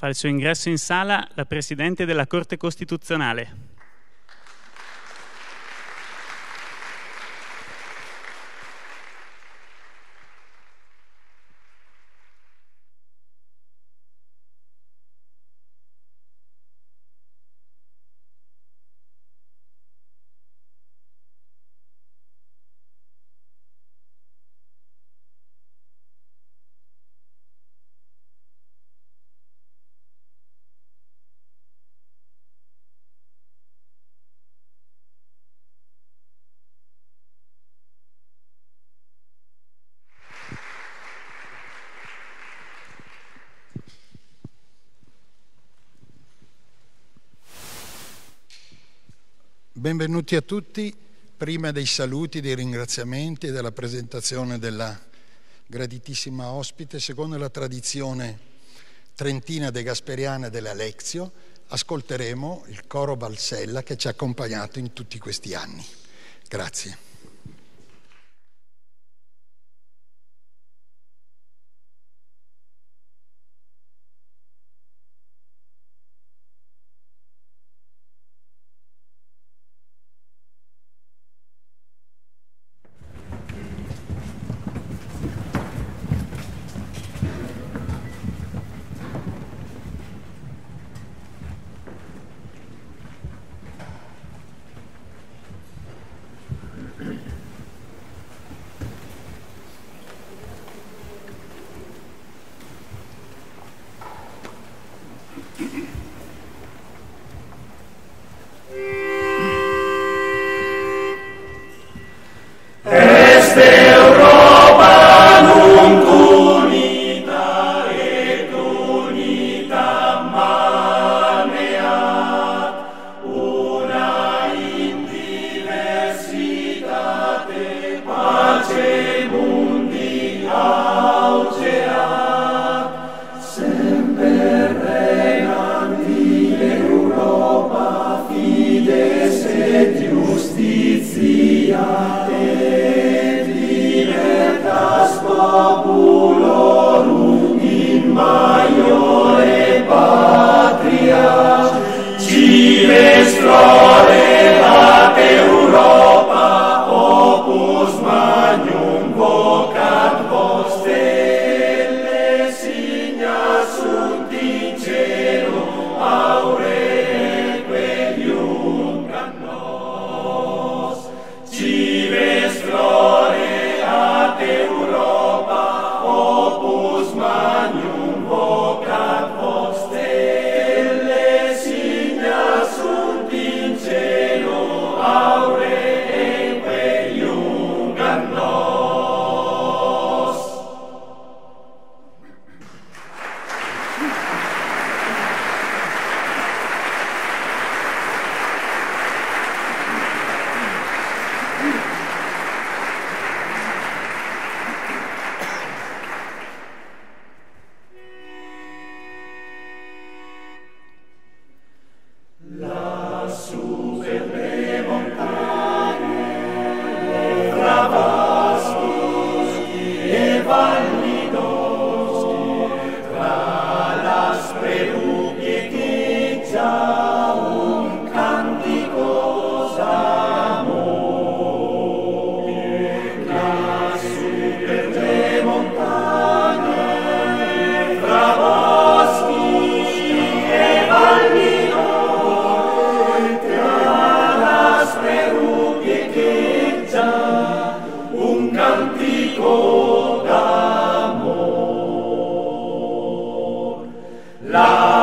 fa il suo ingresso in sala la Presidente della Corte Costituzionale. benvenuti a tutti. Prima dei saluti, dei ringraziamenti e della presentazione della graditissima ospite, secondo la tradizione trentina de gasperiana della Lezio, ascolteremo il coro Balsella che ci ha accompagnato in tutti questi anni. Grazie. 나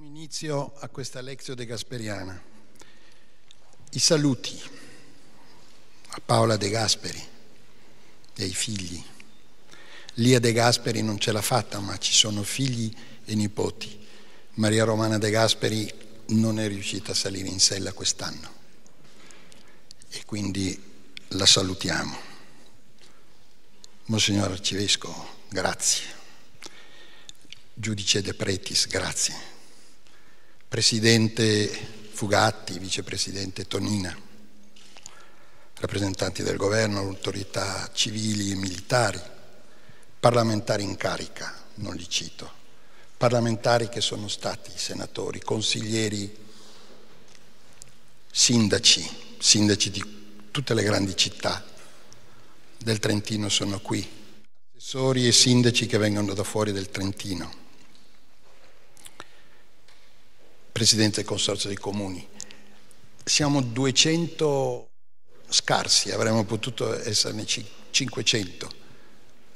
Diamo inizio a questa lezione de Gasperiana. I saluti a Paola De Gasperi e ai figli. Lia De Gasperi non ce l'ha fatta, ma ci sono figli e nipoti. Maria Romana De Gasperi non è riuscita a salire in sella quest'anno e quindi la salutiamo. Monsignor Arcivescovo, grazie. Giudice De Pretis, grazie Presidente Fugatti, Vicepresidente Tonina, rappresentanti del governo, autorità civili e militari, parlamentari in carica, non li cito, parlamentari che sono stati senatori, consiglieri, sindaci, sindaci di tutte le grandi città del Trentino sono qui, assessori e sindaci che vengono da fuori del Trentino presidente del Consorzio dei Comuni. Siamo 200 scarsi, avremmo potuto esserne 500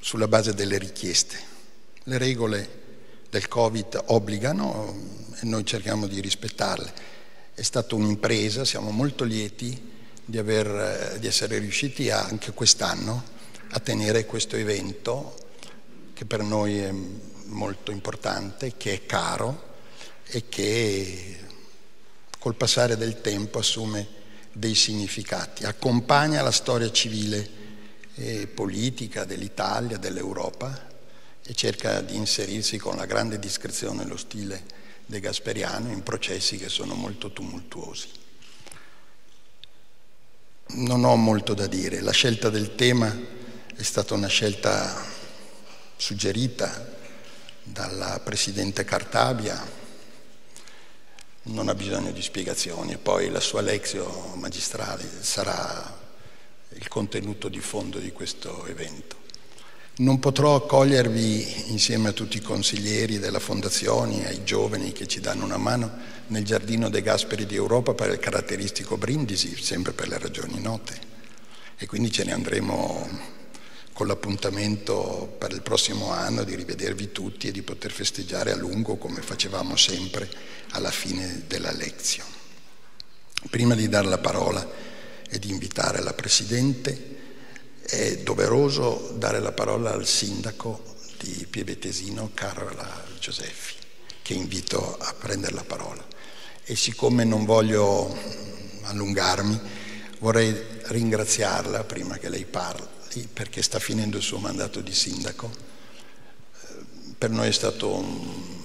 sulla base delle richieste. Le regole del Covid obbligano e noi cerchiamo di rispettarle. È stata un'impresa, siamo molto lieti di, aver, di essere riusciti a, anche quest'anno a tenere questo evento che per noi è molto importante, che è caro, e che col passare del tempo assume dei significati, accompagna la storia civile e politica dell'Italia, dell'Europa e cerca di inserirsi con la grande discrezione e lo stile de Gasperiano in processi che sono molto tumultuosi. Non ho molto da dire, la scelta del tema è stata una scelta suggerita dalla Presidente Cartabia, non ha bisogno di spiegazioni e poi la sua lezione magistrale sarà il contenuto di fondo di questo evento. Non potrò accogliervi insieme a tutti i consiglieri della Fondazione, ai giovani che ci danno una mano, nel Giardino De Gasperi di Europa per il caratteristico Brindisi, sempre per le ragioni note. E quindi ce ne andremo con l'appuntamento per il prossimo anno di rivedervi tutti e di poter festeggiare a lungo come facevamo sempre alla fine della lezione. Prima di dare la parola e di invitare la Presidente, è doveroso dare la parola al Sindaco di Pievetesino, Carola Giuseffi, che invito a prendere la parola. E siccome non voglio allungarmi, vorrei ringraziarla prima che lei parli perché sta finendo il suo mandato di sindaco. Eh, per noi è stato un,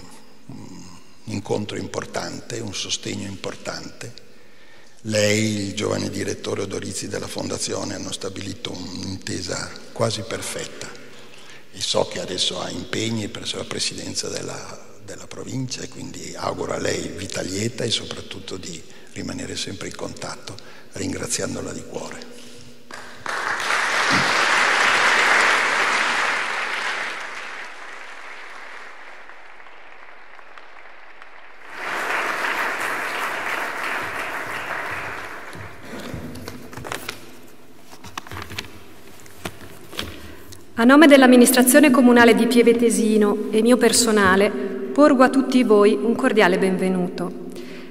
incontro importante, un sostegno importante. Lei, il giovane direttore Odorizzi della Fondazione hanno stabilito un'intesa quasi perfetta e so che adesso ha impegni presso la presidenza della, della provincia e quindi auguro a lei vita lieta e soprattutto di rimanere sempre in contatto, ringraziandola di cuore. A nome dell'amministrazione comunale di Pievetesino e mio personale, porgo a tutti voi un cordiale benvenuto.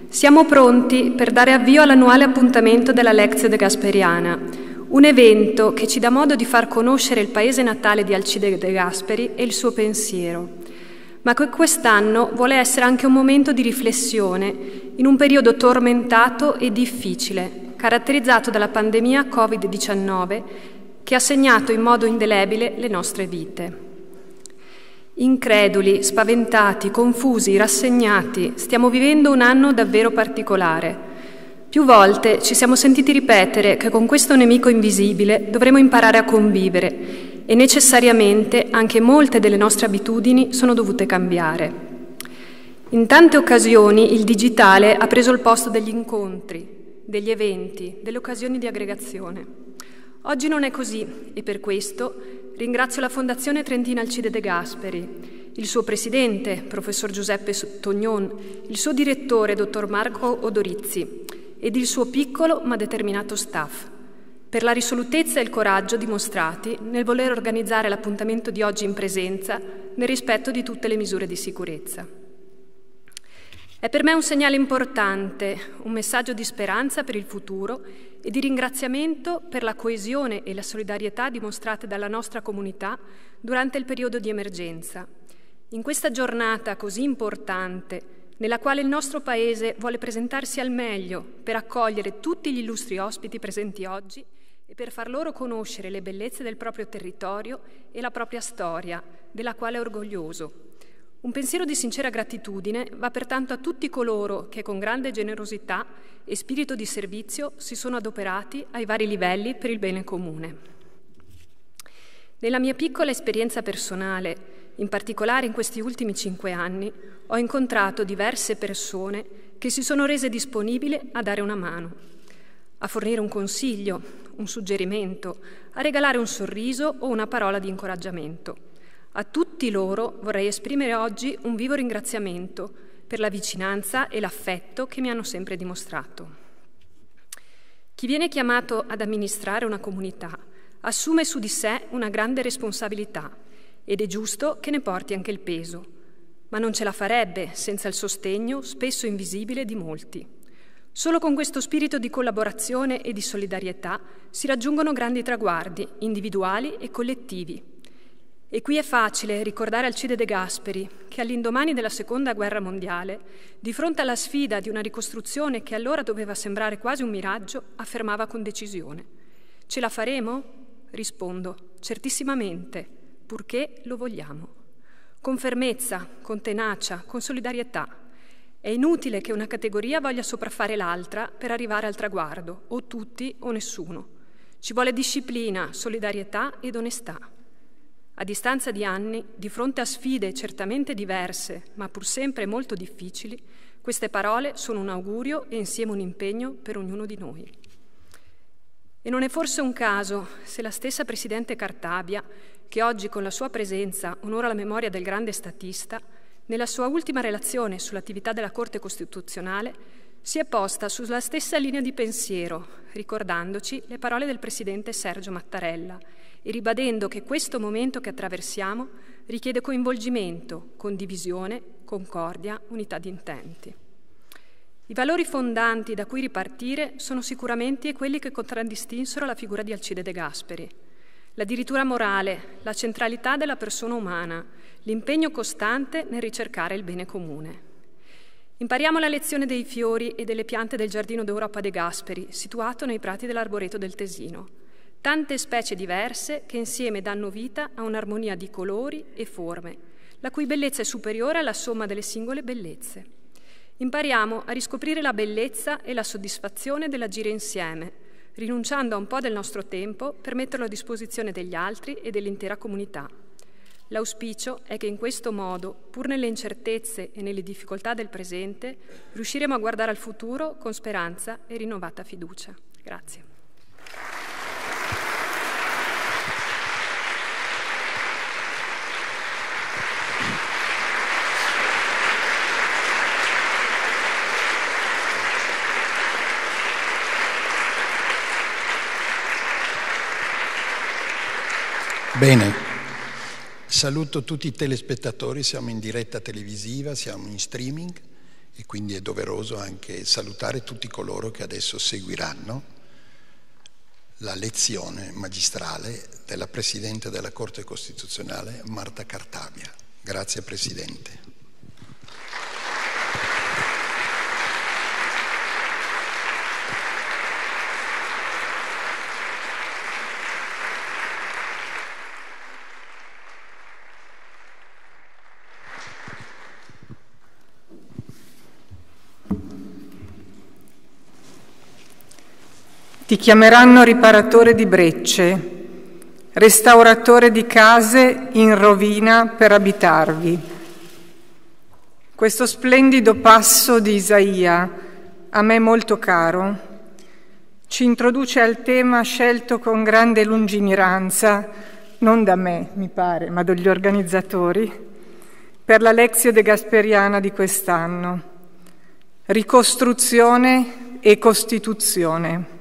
Siamo pronti per dare avvio all'annuale appuntamento della Lezio de Gasperiana, un evento che ci dà modo di far conoscere il paese natale di Alcide de Gasperi e il suo pensiero, ma che quest'anno vuole essere anche un momento di riflessione in un periodo tormentato e difficile, caratterizzato dalla pandemia Covid-19 che ha segnato in modo indelebile le nostre vite. Increduli, spaventati, confusi, rassegnati, stiamo vivendo un anno davvero particolare. Più volte ci siamo sentiti ripetere che con questo nemico invisibile dovremo imparare a convivere e necessariamente anche molte delle nostre abitudini sono dovute cambiare. In tante occasioni il digitale ha preso il posto degli incontri, degli eventi, delle occasioni di aggregazione. Oggi non è così e per questo ringrazio la Fondazione Trentina Alcide De Gasperi, il suo presidente, professor Giuseppe Tognon, il suo direttore, dottor Marco Odorizzi, ed il suo piccolo ma determinato staff, per la risolutezza e il coraggio dimostrati nel voler organizzare l'appuntamento di oggi in presenza nel rispetto di tutte le misure di sicurezza. È per me un segnale importante, un messaggio di speranza per il futuro e di ringraziamento per la coesione e la solidarietà dimostrate dalla nostra comunità durante il periodo di emergenza. In questa giornata così importante, nella quale il nostro Paese vuole presentarsi al meglio per accogliere tutti gli illustri ospiti presenti oggi e per far loro conoscere le bellezze del proprio territorio e la propria storia, della quale è orgoglioso. Un pensiero di sincera gratitudine va pertanto a tutti coloro che con grande generosità e spirito di servizio si sono adoperati ai vari livelli per il bene comune. Nella mia piccola esperienza personale, in particolare in questi ultimi cinque anni, ho incontrato diverse persone che si sono rese disponibili a dare una mano, a fornire un consiglio, un suggerimento, a regalare un sorriso o una parola di incoraggiamento a tutti loro vorrei esprimere oggi un vivo ringraziamento per la vicinanza e l'affetto che mi hanno sempre dimostrato. Chi viene chiamato ad amministrare una comunità assume su di sé una grande responsabilità ed è giusto che ne porti anche il peso, ma non ce la farebbe senza il sostegno, spesso invisibile, di molti. Solo con questo spirito di collaborazione e di solidarietà si raggiungono grandi traguardi individuali e collettivi e qui è facile ricordare Alcide De Gasperi, che all'indomani della Seconda Guerra Mondiale, di fronte alla sfida di una ricostruzione che allora doveva sembrare quasi un miraggio, affermava con decisione. Ce la faremo? Rispondo, certissimamente, purché lo vogliamo. Con fermezza, con tenacia, con solidarietà. È inutile che una categoria voglia sopraffare l'altra per arrivare al traguardo, o tutti o nessuno. Ci vuole disciplina, solidarietà ed onestà. A distanza di anni, di fronte a sfide certamente diverse, ma pur sempre molto difficili, queste parole sono un augurio e insieme un impegno per ognuno di noi. E non è forse un caso se la stessa Presidente Cartabia, che oggi con la sua presenza onora la memoria del grande statista, nella sua ultima relazione sull'attività della Corte Costituzionale si è posta sulla stessa linea di pensiero, ricordandoci le parole del presidente Sergio Mattarella e ribadendo che questo momento che attraversiamo richiede coinvolgimento, condivisione, concordia, unità di intenti. I valori fondanti da cui ripartire sono sicuramente quelli che contraddistinsero la figura di Alcide De Gasperi. La diritura morale, la centralità della persona umana, l'impegno costante nel ricercare il bene comune. Impariamo la lezione dei fiori e delle piante del giardino d'Europa De Gasperi, situato nei prati dell'Arboreto del Tesino. Tante specie diverse che insieme danno vita a un'armonia di colori e forme, la cui bellezza è superiore alla somma delle singole bellezze. Impariamo a riscoprire la bellezza e la soddisfazione dell'agire insieme, rinunciando a un po' del nostro tempo per metterlo a disposizione degli altri e dell'intera comunità. L'auspicio è che in questo modo, pur nelle incertezze e nelle difficoltà del presente, riusciremo a guardare al futuro con speranza e rinnovata fiducia. Grazie. Bene. Saluto tutti i telespettatori, siamo in diretta televisiva, siamo in streaming e quindi è doveroso anche salutare tutti coloro che adesso seguiranno la lezione magistrale della Presidente della Corte Costituzionale Marta Cartabia. Grazie Presidente. Ti chiameranno riparatore di brecce, restauratore di case in rovina per abitarvi. Questo splendido passo di Isaia, a me molto caro, ci introduce al tema scelto con grande lungimiranza, non da me, mi pare, ma dagli organizzatori, per la Lezio De Gasperiana di quest'anno. Ricostruzione e Costituzione.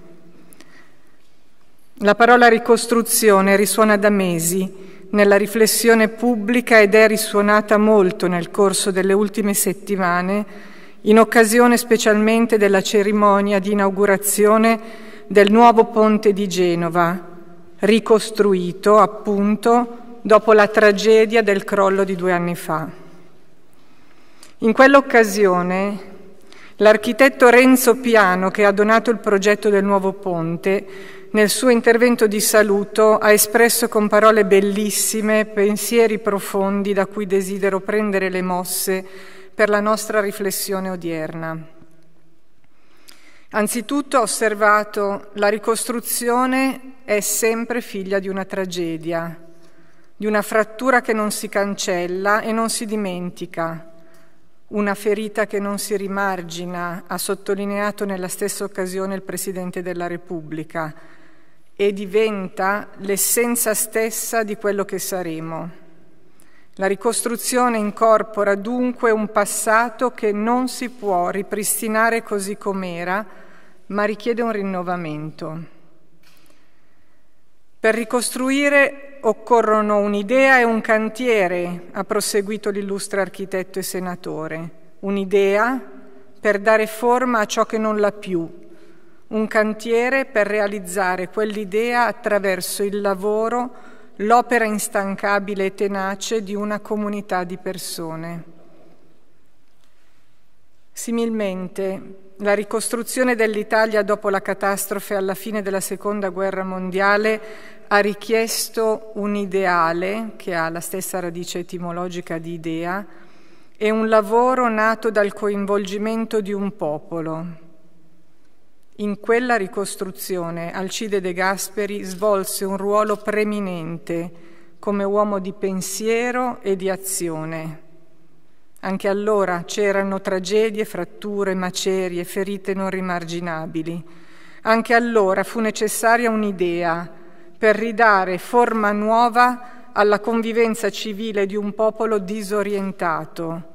La parola ricostruzione risuona da mesi nella riflessione pubblica ed è risuonata molto nel corso delle ultime settimane, in occasione specialmente della cerimonia di inaugurazione del nuovo ponte di Genova, ricostruito appunto dopo la tragedia del crollo di due anni fa. In quell'occasione l'architetto Renzo Piano, che ha donato il progetto del nuovo ponte, nel suo intervento di saluto ha espresso con parole bellissime pensieri profondi da cui desidero prendere le mosse per la nostra riflessione odierna. Anzitutto ha osservato la ricostruzione è sempre figlia di una tragedia, di una frattura che non si cancella e non si dimentica, una ferita che non si rimargina, ha sottolineato nella stessa occasione il Presidente della Repubblica e diventa l'essenza stessa di quello che saremo. La ricostruzione incorpora dunque un passato che non si può ripristinare così com'era, ma richiede un rinnovamento. Per ricostruire occorrono un'idea e un cantiere, ha proseguito l'illustre architetto e senatore. Un'idea per dare forma a ciò che non l'ha più, un cantiere per realizzare quell'idea attraverso il lavoro, l'opera instancabile e tenace di una comunità di persone. Similmente, la ricostruzione dell'Italia dopo la catastrofe alla fine della Seconda Guerra Mondiale ha richiesto un ideale, che ha la stessa radice etimologica di idea, e un lavoro nato dal coinvolgimento di un popolo, in quella ricostruzione Alcide De Gasperi svolse un ruolo preminente come uomo di pensiero e di azione. Anche allora c'erano tragedie, fratture, macerie, ferite non rimarginabili. Anche allora fu necessaria un'idea per ridare forma nuova alla convivenza civile di un popolo disorientato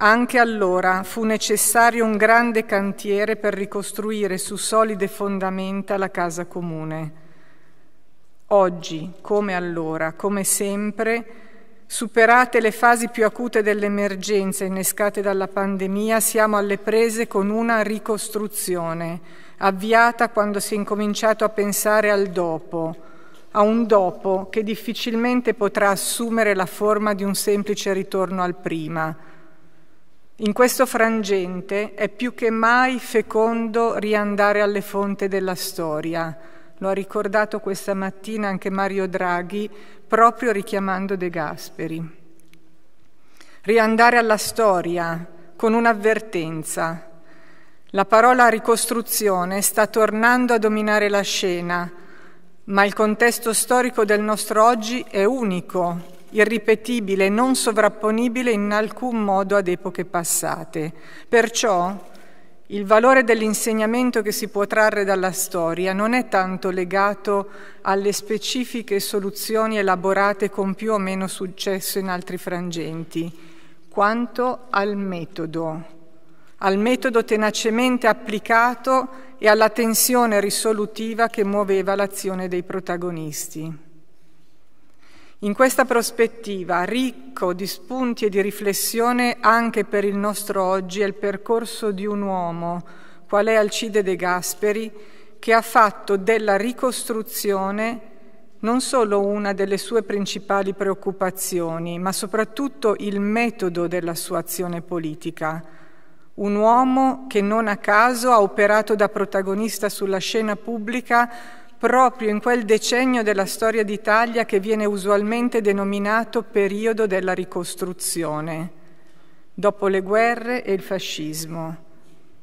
anche allora fu necessario un grande cantiere per ricostruire su solide fondamenta la casa comune. Oggi, come allora, come sempre, superate le fasi più acute dell'emergenza innescate dalla pandemia, siamo alle prese con una ricostruzione, avviata quando si è incominciato a pensare al dopo, a un dopo che difficilmente potrà assumere la forma di un semplice ritorno al prima in questo frangente è più che mai fecondo riandare alle fonti della storia. Lo ha ricordato questa mattina anche Mario Draghi, proprio richiamando De Gasperi. Riandare alla storia con un'avvertenza. La parola ricostruzione sta tornando a dominare la scena, ma il contesto storico del nostro oggi è unico, irripetibile e non sovrapponibile in alcun modo ad epoche passate. Perciò il valore dell'insegnamento che si può trarre dalla storia non è tanto legato alle specifiche soluzioni elaborate con più o meno successo in altri frangenti, quanto al metodo, al metodo tenacemente applicato e alla tensione risolutiva che muoveva l'azione dei protagonisti. In questa prospettiva, ricco di spunti e di riflessione anche per il nostro oggi, è il percorso di un uomo, qual è Alcide De Gasperi, che ha fatto della ricostruzione non solo una delle sue principali preoccupazioni, ma soprattutto il metodo della sua azione politica. Un uomo che non a caso ha operato da protagonista sulla scena pubblica proprio in quel decennio della storia d'Italia che viene usualmente denominato periodo della ricostruzione, dopo le guerre e il fascismo.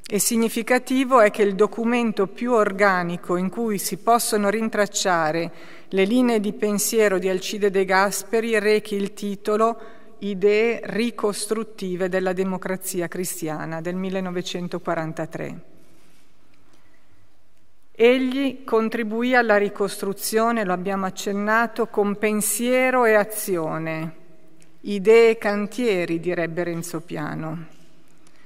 E significativo è che il documento più organico in cui si possono rintracciare le linee di pensiero di Alcide De Gasperi rechi il titolo Idee ricostruttive della democrazia cristiana del 1943. Egli contribuì alla ricostruzione, lo abbiamo accennato, con pensiero e azione, idee e cantieri, direbbe Renzo Piano.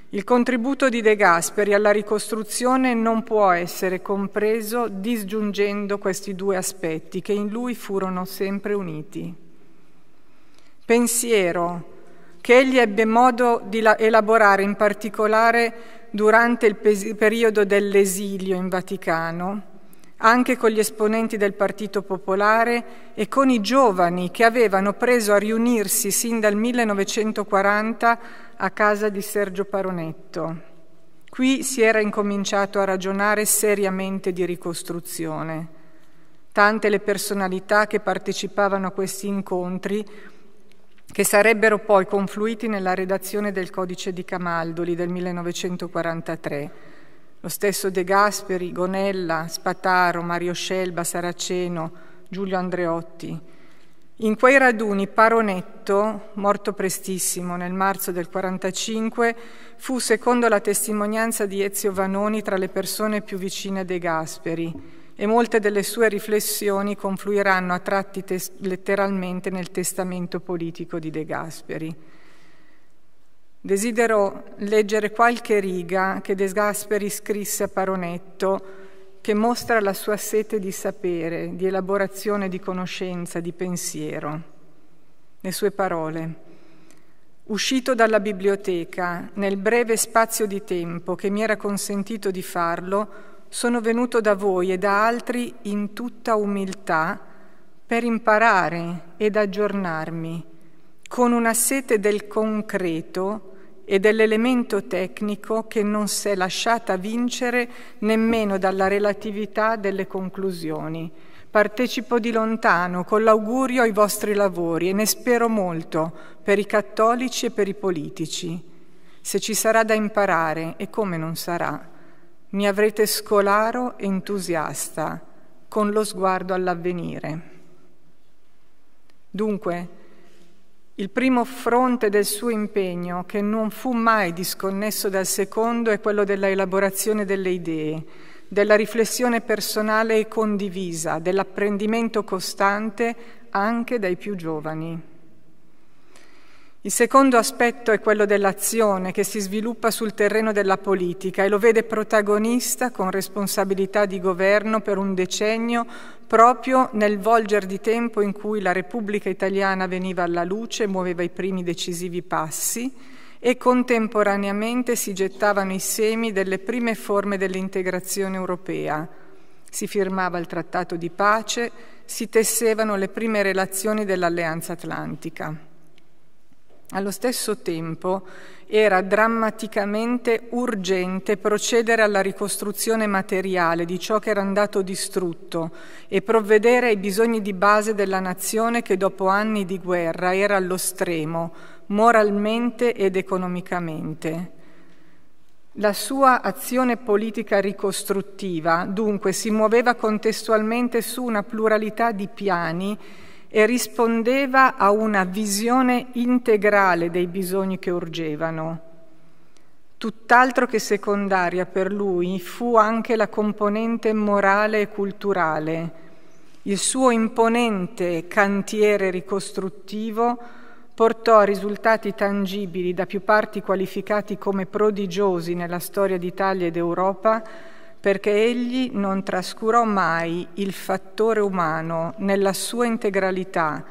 Il contributo di De Gasperi alla ricostruzione non può essere compreso disgiungendo questi due aspetti che in lui furono sempre uniti. Pensiero, che egli ebbe modo di elaborare in particolare durante il periodo dell'esilio in Vaticano, anche con gli esponenti del Partito Popolare e con i giovani che avevano preso a riunirsi sin dal 1940 a casa di Sergio Paronetto. Qui si era incominciato a ragionare seriamente di ricostruzione. Tante le personalità che partecipavano a questi incontri che sarebbero poi confluiti nella redazione del Codice di Camaldoli del 1943. Lo stesso De Gasperi, Gonella, Spataro, Mario Scelba, Saraceno, Giulio Andreotti. In quei raduni Paronetto, morto prestissimo nel marzo del 1945, fu, secondo la testimonianza di Ezio Vanoni, tra le persone più vicine a De Gasperi e molte delle sue riflessioni confluiranno a tratti tes- letteralmente nel testamento politico di De Gasperi. Desidero leggere qualche riga che De Gasperi scrisse a Paronetto che mostra la sua sete di sapere, di elaborazione di conoscenza, di pensiero. Le sue parole. Uscito dalla biblioteca, nel breve spazio di tempo che mi era consentito di farlo, sono venuto da voi e da altri in tutta umiltà per imparare ed aggiornarmi con una sete del concreto e dell'elemento tecnico che non si è lasciata vincere nemmeno dalla relatività delle conclusioni. Partecipo di lontano con l'augurio ai vostri lavori e ne spero molto per i cattolici e per i politici. Se ci sarà da imparare, e come non sarà, mi avrete scolaro entusiasta, con lo sguardo all'avvenire. Dunque, il primo fronte del suo impegno, che non fu mai disconnesso dal secondo, è quello della elaborazione delle idee, della riflessione personale e condivisa, dell'apprendimento costante anche dai più giovani. Il secondo aspetto è quello dell'azione che si sviluppa sul terreno della politica e lo vede protagonista con responsabilità di governo per un decennio proprio nel volger di tempo in cui la Repubblica italiana veniva alla luce, muoveva i primi decisivi passi e contemporaneamente si gettavano i semi delle prime forme dell'integrazione europea. Si firmava il trattato di pace, si tessevano le prime relazioni dell'Alleanza Atlantica. Allo stesso tempo era drammaticamente urgente procedere alla ricostruzione materiale di ciò che era andato distrutto e provvedere ai bisogni di base della nazione che dopo anni di guerra era allo stremo, moralmente ed economicamente. La sua azione politica ricostruttiva, dunque, si muoveva contestualmente su una pluralità di piani e rispondeva a una visione integrale dei bisogni che urgevano. Tutt'altro che secondaria per lui fu anche la componente morale e culturale. Il suo imponente cantiere ricostruttivo portò a risultati tangibili da più parti qualificati come prodigiosi nella storia d'Italia ed Europa perché egli non trascurò mai il fattore umano nella sua integralità,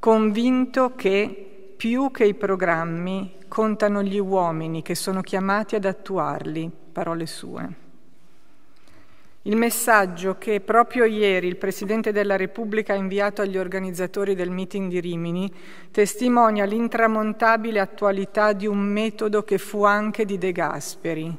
convinto che più che i programmi contano gli uomini che sono chiamati ad attuarli, parole sue. Il messaggio che proprio ieri il Presidente della Repubblica ha inviato agli organizzatori del meeting di Rimini testimonia l'intramontabile attualità di un metodo che fu anche di De Gasperi,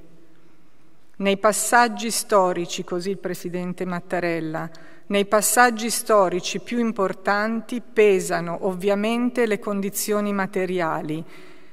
nei passaggi storici, così il Presidente Mattarella, nei passaggi storici più importanti pesano ovviamente le condizioni materiali,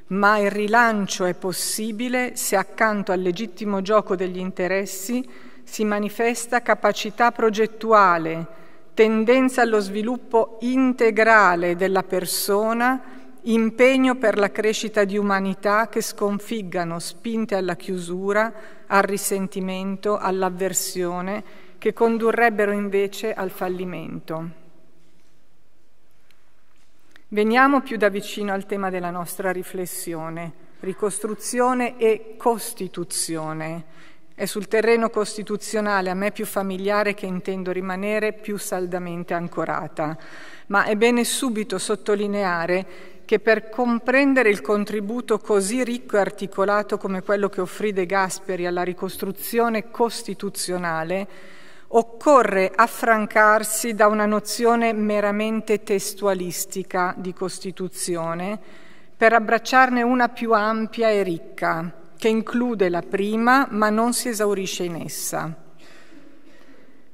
ma il rilancio è possibile se accanto al legittimo gioco degli interessi si manifesta capacità progettuale, tendenza allo sviluppo integrale della persona, impegno per la crescita di umanità che sconfiggano spinte alla chiusura, al risentimento, all'avversione, che condurrebbero invece al fallimento. Veniamo più da vicino al tema della nostra riflessione, ricostruzione e costituzione. È sul terreno costituzionale a me più familiare che intendo rimanere più saldamente ancorata, ma è bene subito sottolineare che per comprendere il contributo così ricco e articolato come quello che offrì De Gasperi alla ricostruzione costituzionale, occorre affrancarsi da una nozione meramente testualistica di Costituzione per abbracciarne una più ampia e ricca, che include la prima ma non si esaurisce in essa.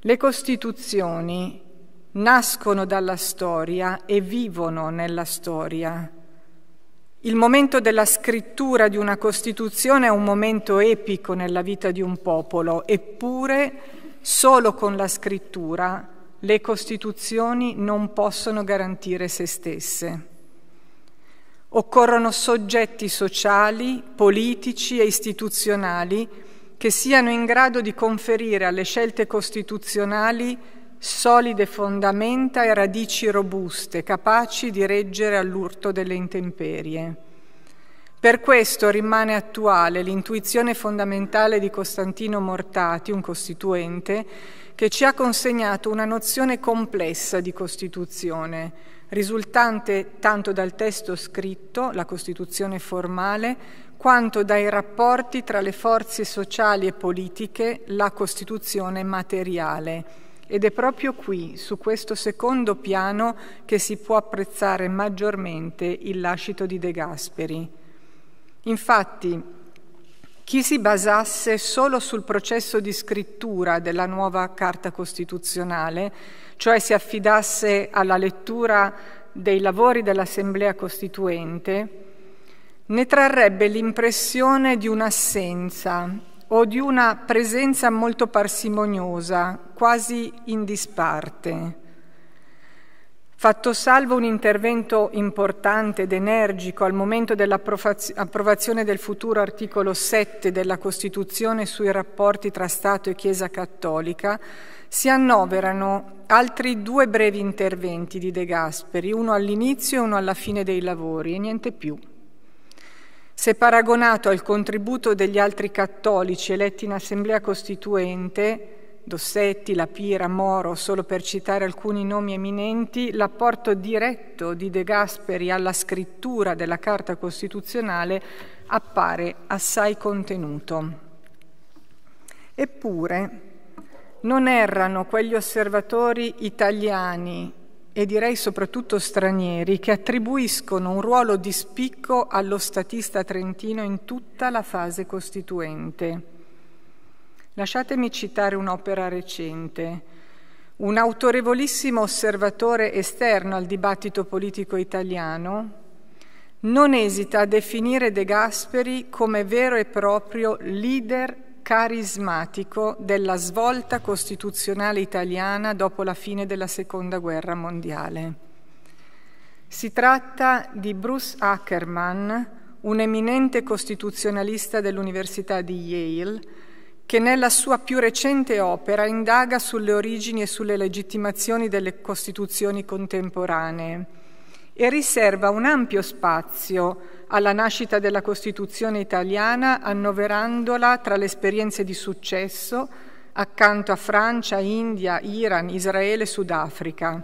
Le Costituzioni, nascono dalla storia e vivono nella storia. Il momento della scrittura di una Costituzione è un momento epico nella vita di un popolo, eppure solo con la scrittura le Costituzioni non possono garantire se stesse. Occorrono soggetti sociali, politici e istituzionali che siano in grado di conferire alle scelte costituzionali solide fondamenta e radici robuste, capaci di reggere all'urto delle intemperie. Per questo rimane attuale l'intuizione fondamentale di Costantino Mortati, un costituente, che ci ha consegnato una nozione complessa di Costituzione, risultante tanto dal testo scritto, la Costituzione formale, quanto dai rapporti tra le forze sociali e politiche, la Costituzione materiale ed è proprio qui, su questo secondo piano, che si può apprezzare maggiormente il lascito di De Gasperi. Infatti, chi si basasse solo sul processo di scrittura della nuova Carta Costituzionale, cioè si affidasse alla lettura dei lavori dell'Assemblea Costituente, ne trarrebbe l'impressione di un'assenza o di una presenza molto parsimoniosa, quasi in disparte. Fatto salvo un intervento importante ed energico al momento dell'approvazione del futuro articolo 7 della Costituzione sui rapporti tra Stato e Chiesa cattolica, si annoverano altri due brevi interventi di De Gasperi, uno all'inizio e uno alla fine dei lavori, e niente più. Se paragonato al contributo degli altri cattolici eletti in assemblea costituente, Dossetti, La Pira, Moro, solo per citare alcuni nomi eminenti, l'apporto diretto di De Gasperi alla scrittura della Carta Costituzionale appare assai contenuto. Eppure non errano quegli osservatori italiani e direi soprattutto stranieri, che attribuiscono un ruolo di spicco allo statista trentino in tutta la fase costituente. Lasciatemi citare un'opera recente. Un autorevolissimo osservatore esterno al dibattito politico italiano non esita a definire De Gasperi come vero e proprio leader carismatico della svolta costituzionale italiana dopo la fine della Seconda Guerra Mondiale. Si tratta di Bruce Ackerman, un eminente costituzionalista dell'Università di Yale, che nella sua più recente opera indaga sulle origini e sulle legittimazioni delle costituzioni contemporanee e riserva un ampio spazio alla nascita della Costituzione italiana, annoverandola tra le esperienze di successo accanto a Francia, India, Iran, Israele e Sudafrica.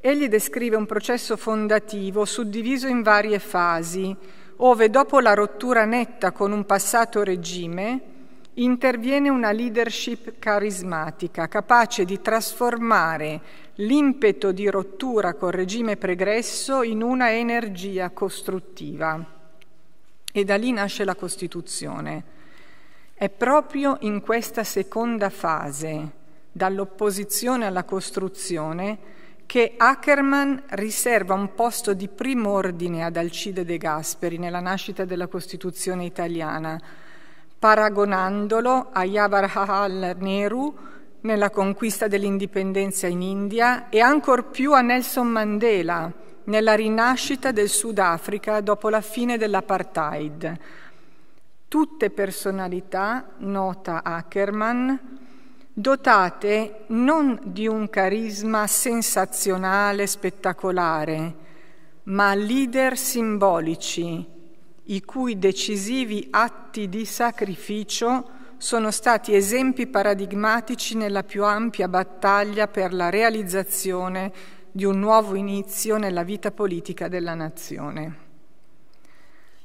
Egli descrive un processo fondativo suddiviso in varie fasi, ove dopo la rottura netta con un passato regime, interviene una leadership carismatica capace di trasformare l'impeto di rottura col regime pregresso in una energia costruttiva. E da lì nasce la Costituzione. È proprio in questa seconda fase, dall'opposizione alla costruzione, che Ackerman riserva un posto di primo ordine ad Alcide De Gasperi nella nascita della Costituzione italiana, paragonandolo a Jawaharlal Nehru nella conquista dell'indipendenza in India e ancor più a Nelson Mandela nella rinascita del Sudafrica dopo la fine dell'apartheid. Tutte personalità, nota Ackerman, dotate non di un carisma sensazionale, spettacolare, ma leader simbolici, i cui decisivi atti di sacrificio sono stati esempi paradigmatici nella più ampia battaglia per la realizzazione di un nuovo inizio nella vita politica della nazione.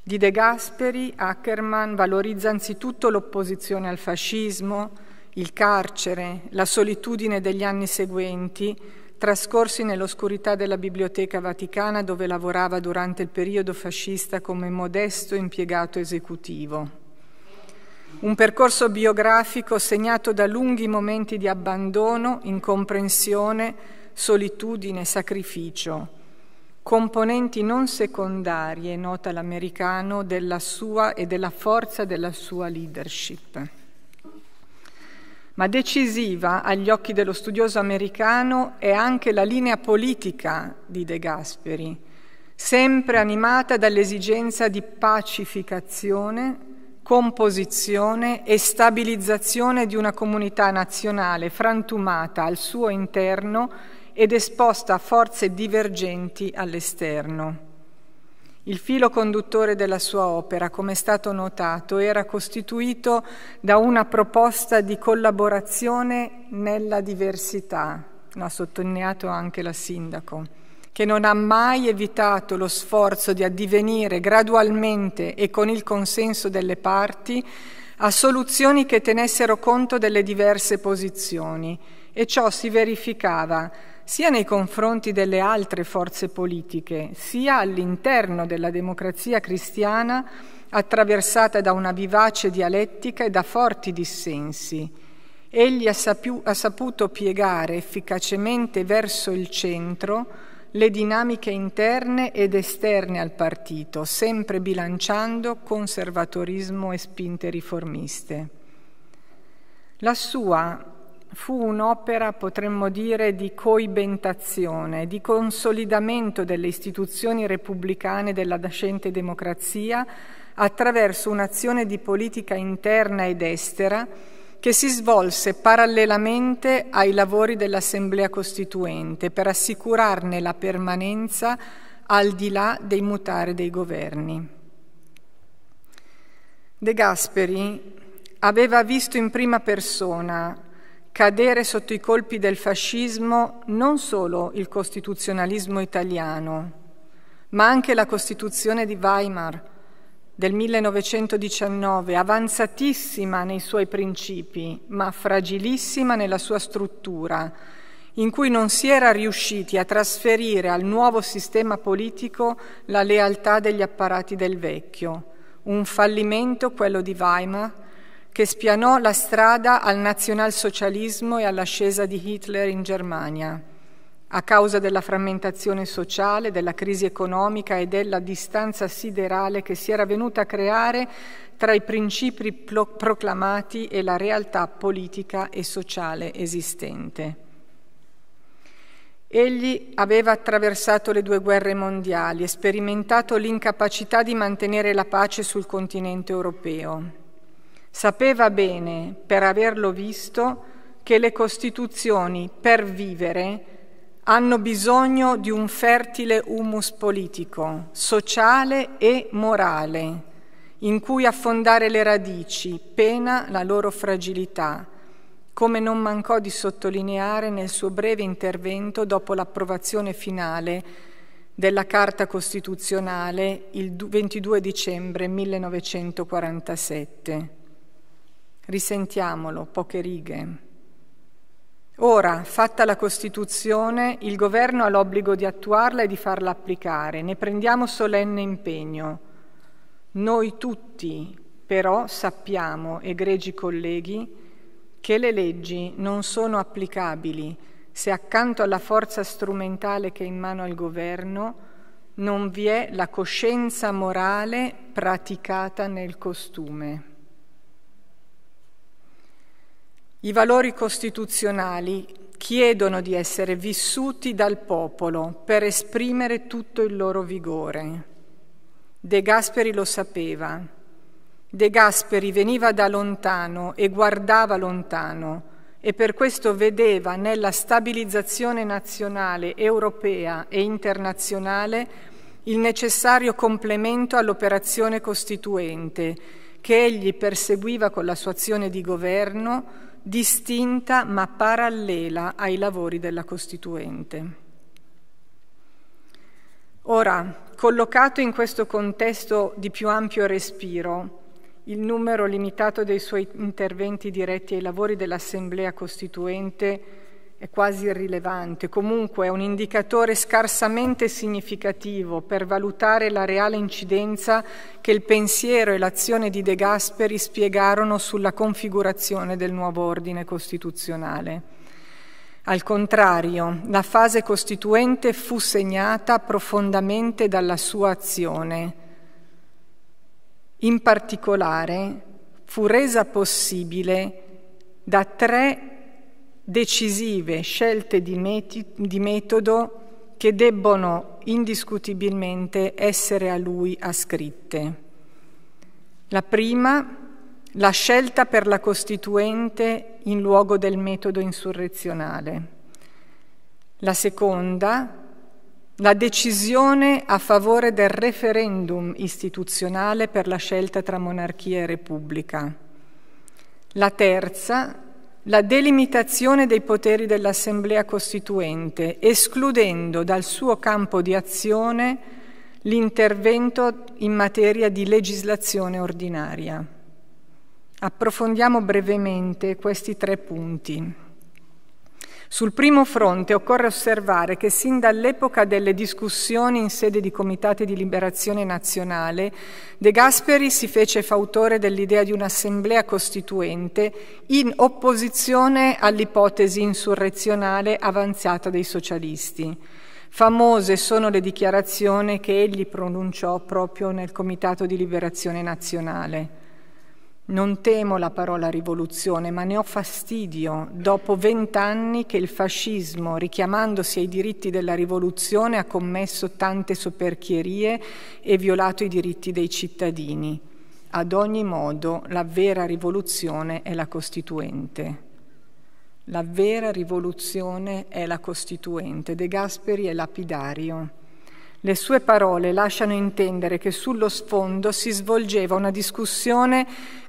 Di De Gasperi, Ackermann valorizza anzitutto l'opposizione al fascismo, il carcere, la solitudine degli anni seguenti, trascorsi nell'oscurità della Biblioteca Vaticana dove lavorava durante il periodo fascista come modesto impiegato esecutivo. Un percorso biografico segnato da lunghi momenti di abbandono, incomprensione, solitudine, sacrificio, componenti non secondarie, nota l'americano, della sua e della forza della sua leadership ma decisiva agli occhi dello studioso americano è anche la linea politica di De Gasperi, sempre animata dall'esigenza di pacificazione, composizione e stabilizzazione di una comunità nazionale frantumata al suo interno ed esposta a forze divergenti all'esterno. Il filo conduttore della sua opera, come è stato notato, era costituito da una proposta di collaborazione nella diversità, l'ha sottolineato anche la sindaco, che non ha mai evitato lo sforzo di addivenire gradualmente e con il consenso delle parti a soluzioni che tenessero conto delle diverse posizioni e ciò si verificava sia nei confronti delle altre forze politiche, sia all'interno della democrazia cristiana attraversata da una vivace dialettica e da forti dissensi. Egli ha, sapu- ha saputo piegare efficacemente verso il centro le dinamiche interne ed esterne al partito, sempre bilanciando conservatorismo e spinte riformiste. La sua fu un'opera, potremmo dire, di coibentazione, di consolidamento delle istituzioni repubblicane della nascente democrazia attraverso un'azione di politica interna ed estera che si svolse parallelamente ai lavori dell'Assemblea Costituente per assicurarne la permanenza al di là dei mutare dei governi. De Gasperi aveva visto in prima persona cadere sotto i colpi del fascismo non solo il costituzionalismo italiano, ma anche la Costituzione di Weimar del 1919, avanzatissima nei suoi principi, ma fragilissima nella sua struttura, in cui non si era riusciti a trasferire al nuovo sistema politico la lealtà degli apparati del vecchio. Un fallimento, quello di Weimar, che spianò la strada al nazionalsocialismo e all'ascesa di Hitler in Germania, a causa della frammentazione sociale, della crisi economica e della distanza siderale che si era venuta a creare tra i principi pro- proclamati e la realtà politica e sociale esistente. Egli aveva attraversato le due guerre mondiali e sperimentato l'incapacità di mantenere la pace sul continente europeo. Sapeva bene, per averlo visto, che le Costituzioni, per vivere, hanno bisogno di un fertile humus politico, sociale e morale, in cui affondare le radici, pena la loro fragilità, come non mancò di sottolineare nel suo breve intervento dopo l'approvazione finale della Carta Costituzionale il 22 dicembre 1947. Risentiamolo, poche righe. Ora, fatta la Costituzione, il governo ha l'obbligo di attuarla e di farla applicare. Ne prendiamo solenne impegno. Noi tutti, però, sappiamo, egregi colleghi, che le leggi non sono applicabili se accanto alla forza strumentale che è in mano al governo non vi è la coscienza morale praticata nel costume. I valori costituzionali chiedono di essere vissuti dal popolo per esprimere tutto il loro vigore. De Gasperi lo sapeva. De Gasperi veniva da lontano e guardava lontano e per questo vedeva nella stabilizzazione nazionale, europea e internazionale il necessario complemento all'operazione costituente che egli perseguiva con la sua azione di governo distinta ma parallela ai lavori della Costituente. Ora, collocato in questo contesto di più ampio respiro, il numero limitato dei suoi interventi diretti ai lavori dell'Assemblea Costituente è quasi irrilevante, comunque è un indicatore scarsamente significativo per valutare la reale incidenza che il pensiero e l'azione di De Gasperi spiegarono sulla configurazione del nuovo ordine costituzionale. Al contrario, la fase costituente fu segnata profondamente dalla sua azione. In particolare, fu resa possibile da tre decisive scelte di, meti, di metodo che debbono indiscutibilmente essere a lui ascritte. La prima, la scelta per la Costituente in luogo del metodo insurrezionale. La seconda, la decisione a favore del referendum istituzionale per la scelta tra monarchia e repubblica. La terza, la delimitazione dei poteri dell'Assemblea Costituente, escludendo dal suo campo di azione l'intervento in materia di legislazione ordinaria. Approfondiamo brevemente questi tre punti. Sul primo fronte occorre osservare che sin dall'epoca delle discussioni in sede di comitati di liberazione nazionale, De Gasperi si fece fautore dell'idea di un'assemblea costituente in opposizione all'ipotesi insurrezionale avanzata dei socialisti. Famose sono le dichiarazioni che egli pronunciò proprio nel Comitato di Liberazione Nazionale. Non temo la parola rivoluzione, ma ne ho fastidio dopo vent'anni che il fascismo, richiamandosi ai diritti della rivoluzione, ha commesso tante soperchierie e violato i diritti dei cittadini. Ad ogni modo, la vera rivoluzione è la Costituente. La vera rivoluzione è la Costituente. De Gasperi è lapidario. Le sue parole lasciano intendere che sullo sfondo si svolgeva una discussione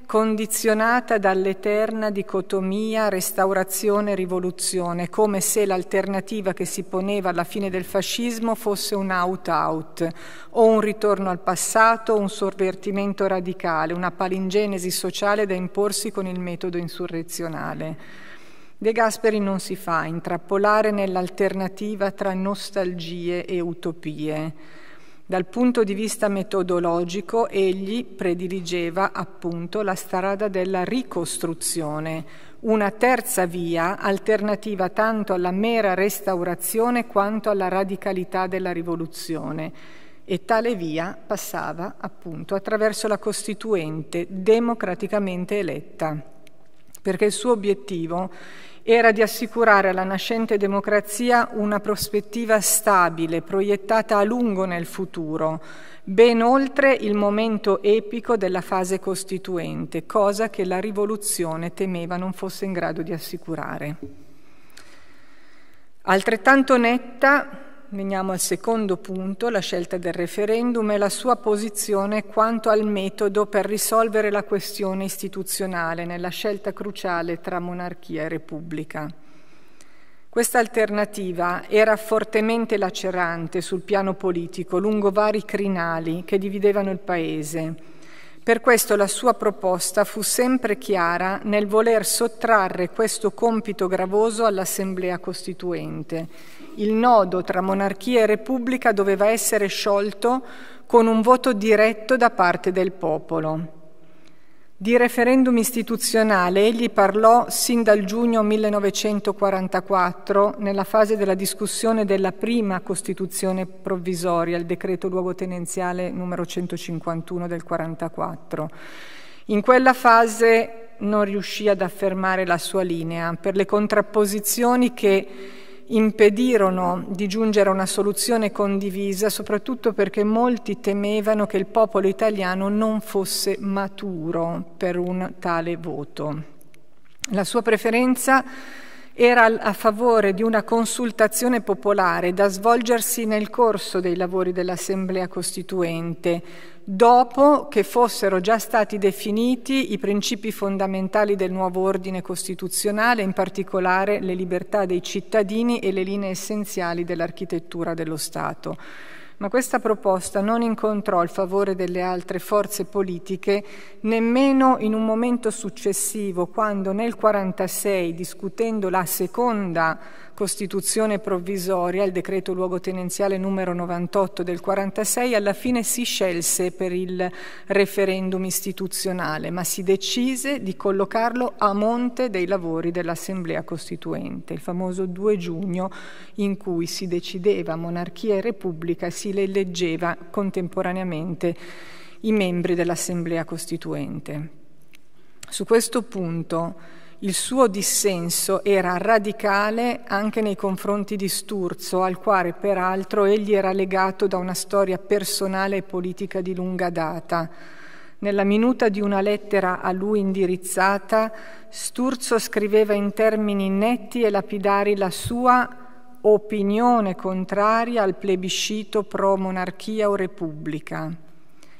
condizionata dall'eterna dicotomia restaurazione-rivoluzione, come se l'alternativa che si poneva alla fine del fascismo fosse un out-out, o un ritorno al passato, un sorvertimento radicale, una palingenesi sociale da imporsi con il metodo insurrezionale. De Gasperi non si fa intrappolare nell'alternativa tra nostalgie e utopie. Dal punto di vista metodologico egli prediligeva appunto la strada della ricostruzione, una terza via alternativa tanto alla mera restaurazione quanto alla radicalità della rivoluzione e tale via passava appunto attraverso la Costituente democraticamente eletta perché il suo obiettivo era di assicurare alla nascente democrazia una prospettiva stabile, proiettata a lungo nel futuro, ben oltre il momento epico della fase costituente, cosa che la rivoluzione temeva non fosse in grado di assicurare. Altrettanto netta veniamo al secondo punto, la scelta del referendum e la sua posizione quanto al metodo per risolvere la questione istituzionale nella scelta cruciale tra monarchia e repubblica. Questa alternativa era fortemente lacerante sul piano politico lungo vari crinali che dividevano il Paese. Per questo la sua proposta fu sempre chiara nel voler sottrarre questo compito gravoso all'Assemblea Costituente il nodo tra monarchia e repubblica doveva essere sciolto con un voto diretto da parte del popolo. Di referendum istituzionale egli parlò sin dal giugno 1944 nella fase della discussione della prima Costituzione provvisoria, il decreto luogotenenziale numero 151 del 1944. In quella fase non riuscì ad affermare la sua linea per le contrapposizioni che impedirono di giungere a una soluzione condivisa, soprattutto perché molti temevano che il popolo italiano non fosse maturo per un tale voto. La sua preferenza era a favore di una consultazione popolare da svolgersi nel corso dei lavori dell'Assemblea Costituente, dopo che fossero già stati definiti i principi fondamentali del nuovo ordine costituzionale, in particolare le libertà dei cittadini e le linee essenziali dell'architettura dello Stato. Ma questa proposta non incontrò il favore delle altre forze politiche nemmeno in un momento successivo, quando nel 1946, discutendo la seconda Costituzione provvisoria, il decreto luogotenenziale numero 98 del 46, alla fine si scelse per il referendum istituzionale, ma si decise di collocarlo a monte dei lavori dell'Assemblea Costituente, il famoso 2 giugno in cui si decideva monarchia e repubblica, e si le eleggeva contemporaneamente i membri dell'Assemblea Costituente. Su questo punto il suo dissenso era radicale anche nei confronti di Sturzo, al quale peraltro egli era legato da una storia personale e politica di lunga data. Nella minuta di una lettera a lui indirizzata, Sturzo scriveva in termini netti e lapidari la sua opinione contraria al plebiscito pro monarchia o repubblica.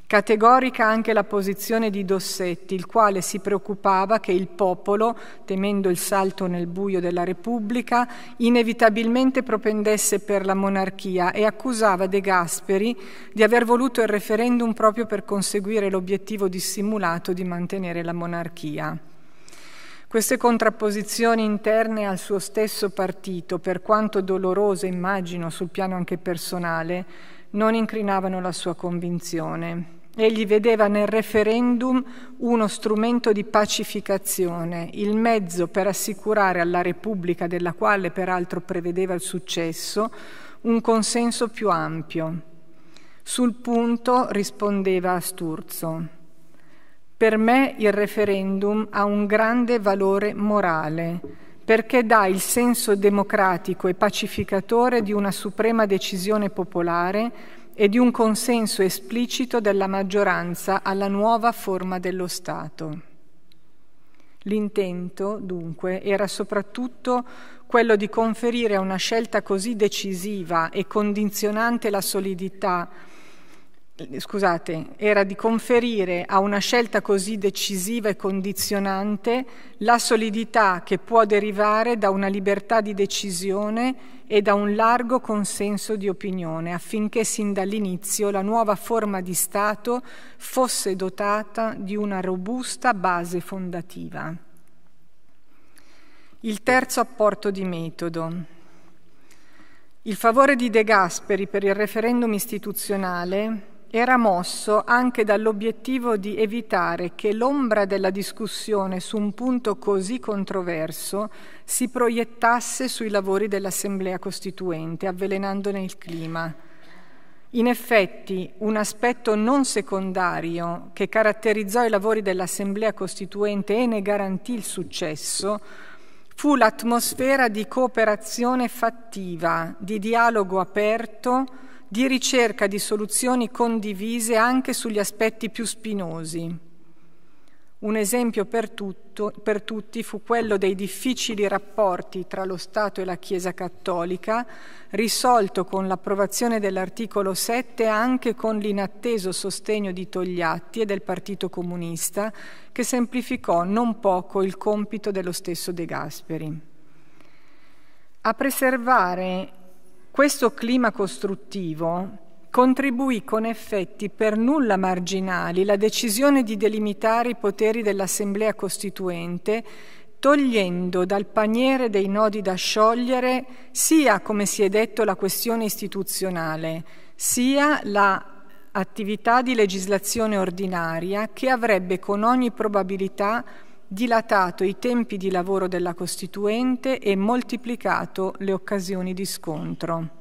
Categorica anche la posizione di Dossetti, il quale si preoccupava che il popolo, temendo il salto nel buio della Repubblica, inevitabilmente propendesse per la monarchia e accusava De Gasperi di aver voluto il referendum proprio per conseguire l'obiettivo dissimulato di mantenere la monarchia. Queste contrapposizioni interne al suo stesso partito, per quanto dolorose immagino sul piano anche personale, non incrinavano la sua convinzione. Egli vedeva nel referendum uno strumento di pacificazione, il mezzo per assicurare alla Repubblica, della quale peraltro prevedeva il successo, un consenso più ampio. Sul punto rispondeva Sturzo. Per me il referendum ha un grande valore morale perché dà il senso democratico e pacificatore di una suprema decisione popolare e di un consenso esplicito della maggioranza alla nuova forma dello Stato. L'intento, dunque, era soprattutto quello di conferire a una scelta così decisiva e condizionante la solidità scusate, era di conferire a una scelta così decisiva e condizionante la solidità che può derivare da una libertà di decisione e da un largo consenso di opinione, affinché sin dall'inizio la nuova forma di Stato fosse dotata di una robusta base fondativa. Il terzo apporto di metodo. Il favore di De Gasperi per il referendum istituzionale era mosso anche dall'obiettivo di evitare che l'ombra della discussione su un punto così controverso si proiettasse sui lavori dell'Assemblea Costituente, avvelenandone il clima. In effetti, un aspetto non secondario che caratterizzò i lavori dell'Assemblea Costituente e ne garantì il successo fu l'atmosfera di cooperazione fattiva, di dialogo aperto, di ricerca di soluzioni condivise anche sugli aspetti più spinosi. Un esempio per, tutto, per, tutti fu quello dei difficili rapporti tra lo Stato e la Chiesa cattolica, risolto con l'approvazione dell'articolo 7 anche con l'inatteso sostegno di Togliatti e del Partito Comunista, che semplificò non poco il compito dello stesso De Gasperi. A preservare questo clima costruttivo contribuì con effetti per nulla marginali la decisione di delimitare i poteri dell'Assemblea Costituente togliendo dal paniere dei nodi da sciogliere sia, come si è detto, la questione istituzionale, sia la attività di legislazione ordinaria che avrebbe con ogni probabilità dilatato i tempi di lavoro della Costituente e moltiplicato le occasioni di scontro.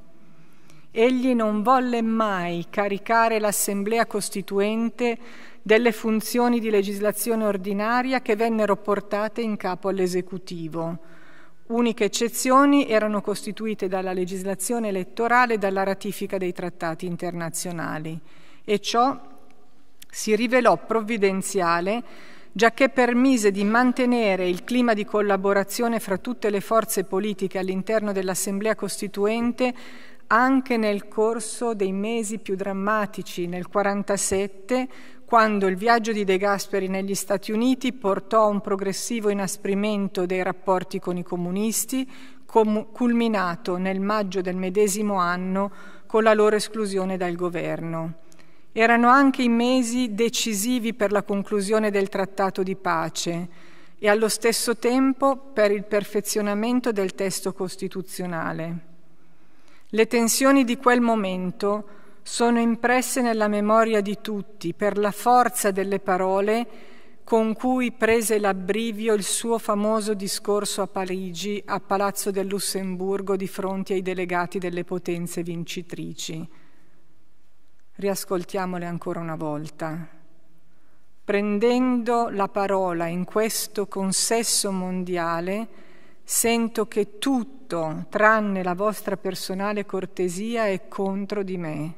Egli non volle mai caricare l'Assemblea Costituente delle funzioni di legislazione ordinaria che vennero portate in capo all'esecutivo. Uniche eccezioni erano costituite dalla legislazione elettorale e dalla ratifica dei trattati internazionali e ciò si rivelò provvidenziale giacché permise di mantenere il clima di collaborazione fra tutte le forze politiche all'interno dell'Assemblea Costituente anche nel corso dei mesi più drammatici, nel 1947, quando il viaggio di De Gasperi negli Stati Uniti portò a un progressivo inasprimento dei rapporti con i comunisti, culminato nel maggio del medesimo anno con la loro esclusione dal governo. Erano anche i mesi decisivi per la conclusione del trattato di pace e allo stesso tempo per il perfezionamento del testo costituzionale. Le tensioni di quel momento sono impresse nella memoria di tutti per la forza delle parole con cui prese l'abbrivio il suo famoso discorso a Parigi, a Palazzo del Lussemburgo, di fronte ai delegati delle potenze vincitrici riascoltiamole ancora una volta. Prendendo la parola in questo consesso mondiale, sento che tutto, tranne la vostra personale cortesia, è contro di me.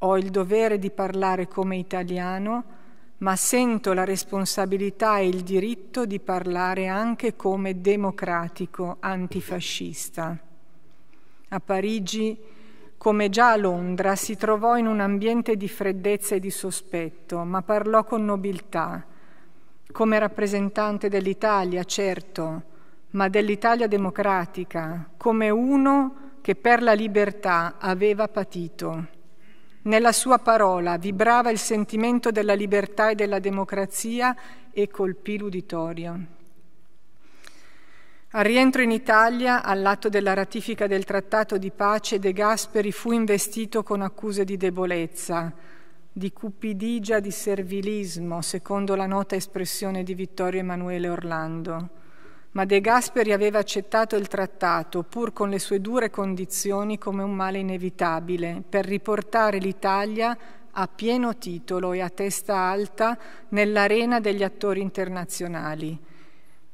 Ho il dovere di parlare come italiano, ma sento la responsabilità e il diritto di parlare anche come democratico antifascista. A Parigi come già a Londra, si trovò in un ambiente di freddezza e di sospetto, ma parlò con nobiltà, come rappresentante dell'Italia, certo, ma dell'Italia democratica, come uno che per la libertà aveva patito. Nella sua parola vibrava il sentimento della libertà e della democrazia e colpì l'uditorio. Al rientro in Italia, all'atto della ratifica del trattato di pace, De Gasperi fu investito con accuse di debolezza, di cupidigia di servilismo, secondo la nota espressione di Vittorio Emanuele Orlando. Ma De Gasperi aveva accettato il trattato, pur con le sue dure condizioni, come un male inevitabile, per riportare l'Italia a pieno titolo e a testa alta nell'arena degli attori internazionali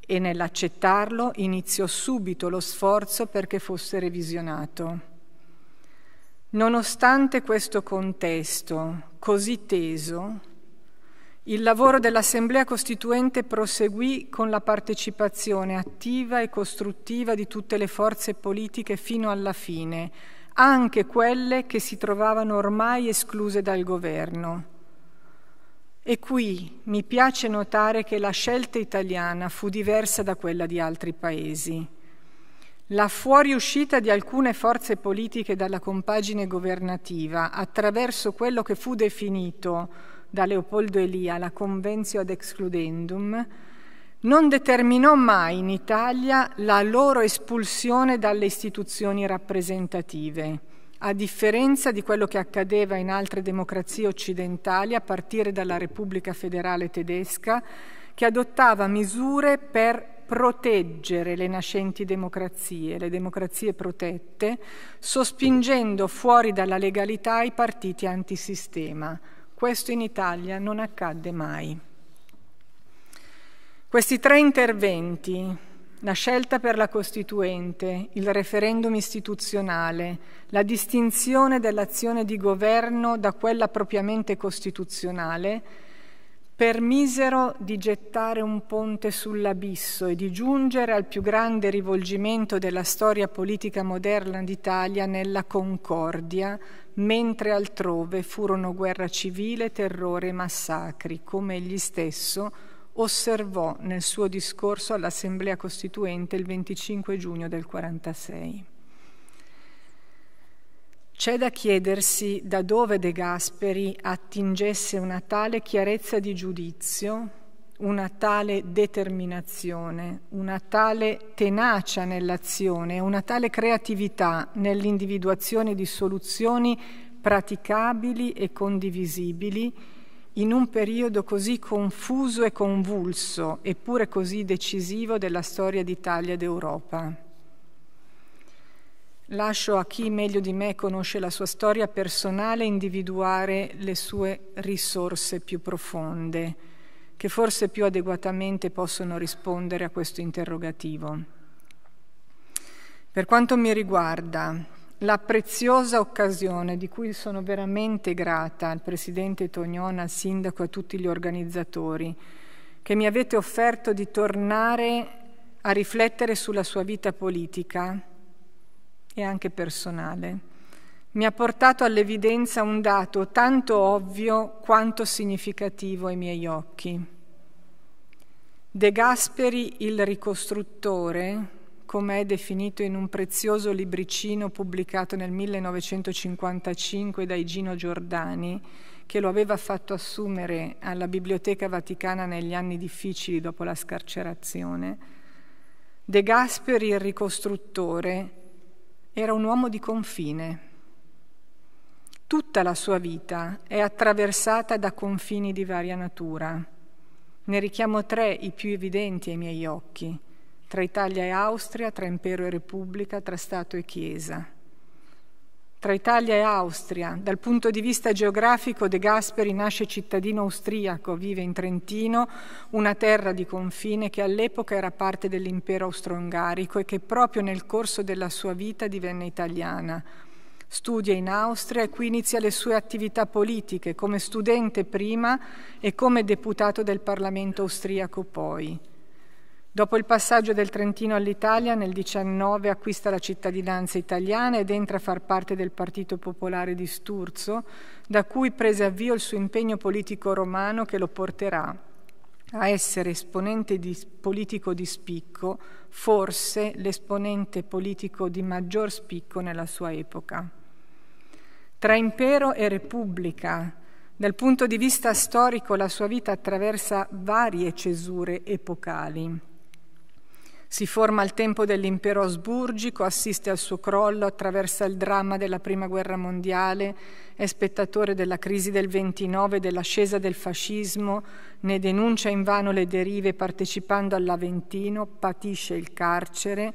e nell'accettarlo iniziò subito lo sforzo perché fosse revisionato. Nonostante questo contesto così teso, il lavoro dell'Assemblea Costituente proseguì con la partecipazione attiva e costruttiva di tutte le forze politiche fino alla fine, anche quelle che si trovavano ormai escluse dal governo. E qui mi piace notare che la scelta italiana fu diversa da quella di altri paesi. La fuoriuscita di alcune forze politiche dalla compagine governativa attraverso quello che fu definito da Leopoldo Elia la Convenzio ad Excludendum non determinò mai in Italia la loro espulsione dalle istituzioni rappresentative a differenza di quello che accadeva in altre democrazie occidentali, a partire dalla Repubblica federale tedesca, che adottava misure per proteggere le nascenti democrazie, le democrazie protette, sospingendo fuori dalla legalità i partiti antisistema. Questo in Italia non accadde mai. Questi tre interventi, la scelta per la Costituente, il referendum istituzionale, la distinzione dell'azione di governo da quella propriamente costituzionale, permisero di gettare un ponte sull'abisso e di giungere al più grande rivolgimento della storia politica moderna d'Italia nella concordia, mentre altrove furono guerra civile, terrore e massacri, come egli stesso osservò nel suo discorso all'Assemblea Costituente il 25 giugno del 1946. C'è da chiedersi da dove De Gasperi attingesse una tale chiarezza di giudizio, una tale determinazione, una tale tenacia nell'azione, una tale creatività nell'individuazione di soluzioni praticabili e condivisibili in un periodo così confuso e convulso, eppure così decisivo della storia d'Italia ed Europa. Lascio a chi meglio di me conosce la sua storia personale individuare le sue risorse più profonde, che forse più adeguatamente possono rispondere a questo interrogativo. Per quanto mi riguarda, la preziosa occasione di cui sono veramente grata al Presidente Tognona, al Sindaco e a tutti gli organizzatori che mi avete offerto di tornare a riflettere sulla sua vita politica e anche personale mi ha portato all'evidenza un dato tanto ovvio quanto significativo ai miei occhi. De Gasperi, il ricostruttore, come è definito in un prezioso libricino pubblicato nel 1955 da Igino Giordani, che lo aveva fatto assumere alla Biblioteca Vaticana negli anni difficili dopo la scarcerazione, De Gasperi, il ricostruttore, era un uomo di confine. Tutta la sua vita è attraversata da confini di varia natura. Ne richiamo tre i più evidenti ai miei occhi tra Italia e Austria, tra impero e repubblica, tra Stato e Chiesa. Tra Italia e Austria, dal punto di vista geografico, De Gasperi nasce cittadino austriaco, vive in Trentino, una terra di confine che all'epoca era parte dell'impero austro-ungarico e che proprio nel corso della sua vita divenne italiana. Studia in Austria e qui inizia le sue attività politiche, come studente prima e come deputato del Parlamento austriaco poi. Dopo il passaggio del Trentino all'Italia, nel 19 acquista la cittadinanza italiana ed entra a far parte del Partito Popolare di Sturzo, da cui prese avvio il suo impegno politico romano che lo porterà a essere esponente di, politico di spicco, forse l'esponente politico di maggior spicco nella sua epoca. Tra impero e repubblica, dal punto di vista storico la sua vita attraversa varie cesure epocali. Si forma al tempo dell'impero asburgico, assiste al suo crollo, attraversa il dramma della Prima Guerra Mondiale, è spettatore della crisi del 29, dell'ascesa del fascismo, ne denuncia invano le derive partecipando all'Aventino, patisce il carcere,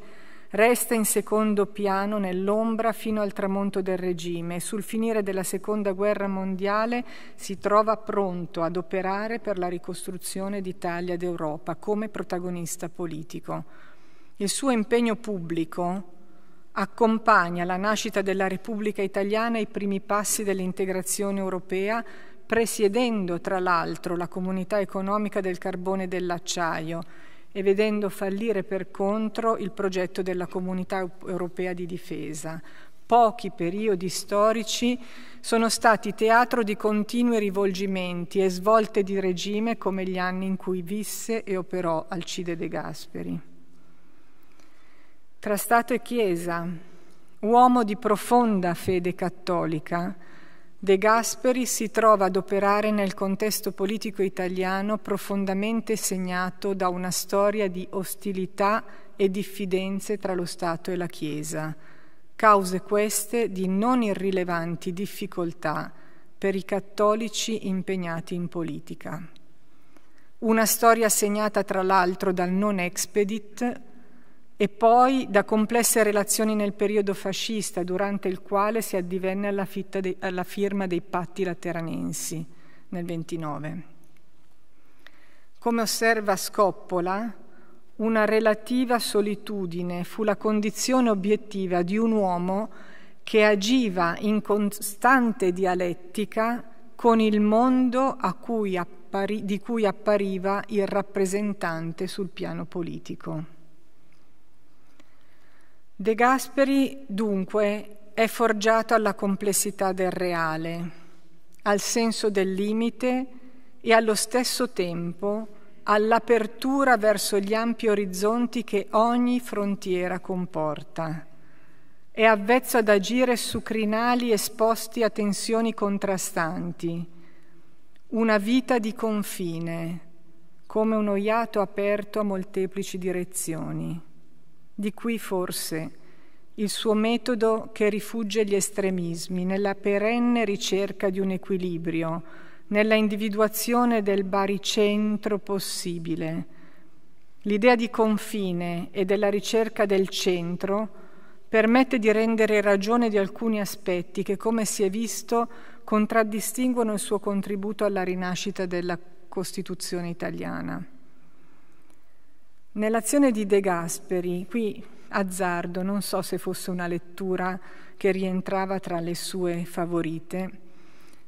resta in secondo piano nell'ombra fino al tramonto del regime e sul finire della Seconda Guerra Mondiale si trova pronto ad operare per la ricostruzione d'Italia ed Europa come protagonista politico il suo impegno pubblico accompagna la nascita della Repubblica italiana e i primi passi dell'integrazione europea, presiedendo tra l'altro la comunità economica del carbone e dell'acciaio e vedendo fallire per contro il progetto della comunità europea di difesa. Pochi periodi storici sono stati teatro di continui rivolgimenti e svolte di regime come gli anni in cui visse e operò Alcide De Gasperi tra Stato e Chiesa, uomo di profonda fede cattolica, De Gasperi si trova ad operare nel contesto politico italiano profondamente segnato da una storia di ostilità e diffidenze tra lo Stato e la Chiesa, cause queste di non irrilevanti difficoltà per i cattolici impegnati in politica. Una storia segnata tra l'altro dal non expedit, e poi da complesse relazioni nel periodo fascista, durante il quale si addivenne alla, de, alla firma dei patti lateranensi nel 29. Come osserva Scoppola, una relativa solitudine fu la condizione obiettiva di un uomo che agiva in costante dialettica con il mondo cui appari, di cui appariva il rappresentante sul piano politico. De Gasperi, dunque, è forgiato alla complessità del reale, al senso del limite e allo stesso tempo all'apertura verso gli ampi orizzonti che ogni frontiera comporta. È avvezzo ad agire su crinali esposti a tensioni contrastanti, una vita di confine, come un oiato aperto a molteplici direzioni. Di qui forse il suo metodo che rifugge gli estremismi nella perenne ricerca di un equilibrio, nella individuazione del baricentro possibile. L'idea di confine e della ricerca del centro permette di rendere ragione di alcuni aspetti che, come si è visto, contraddistinguono il suo contributo alla rinascita della Costituzione italiana. Nell'azione di De Gasperi, qui azzardo, non so se fosse una lettura che rientrava tra le sue favorite,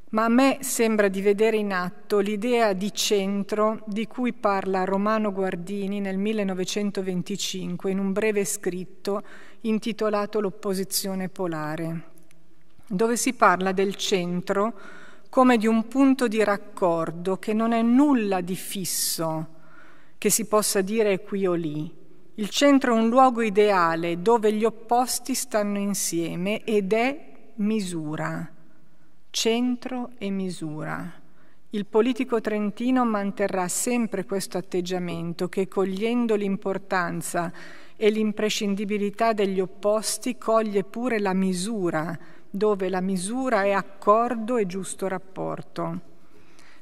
ma a me sembra di vedere in atto l'idea di centro di cui parla Romano Guardini nel 1925 in un breve scritto intitolato L'opposizione polare, dove si parla del centro come di un punto di raccordo che non è nulla di fisso che si possa dire qui o lì. Il centro è un luogo ideale dove gli opposti stanno insieme ed è misura. Centro e misura. Il politico trentino manterrà sempre questo atteggiamento che, cogliendo l'importanza e l'imprescindibilità degli opposti, coglie pure la misura, dove la misura è accordo e giusto rapporto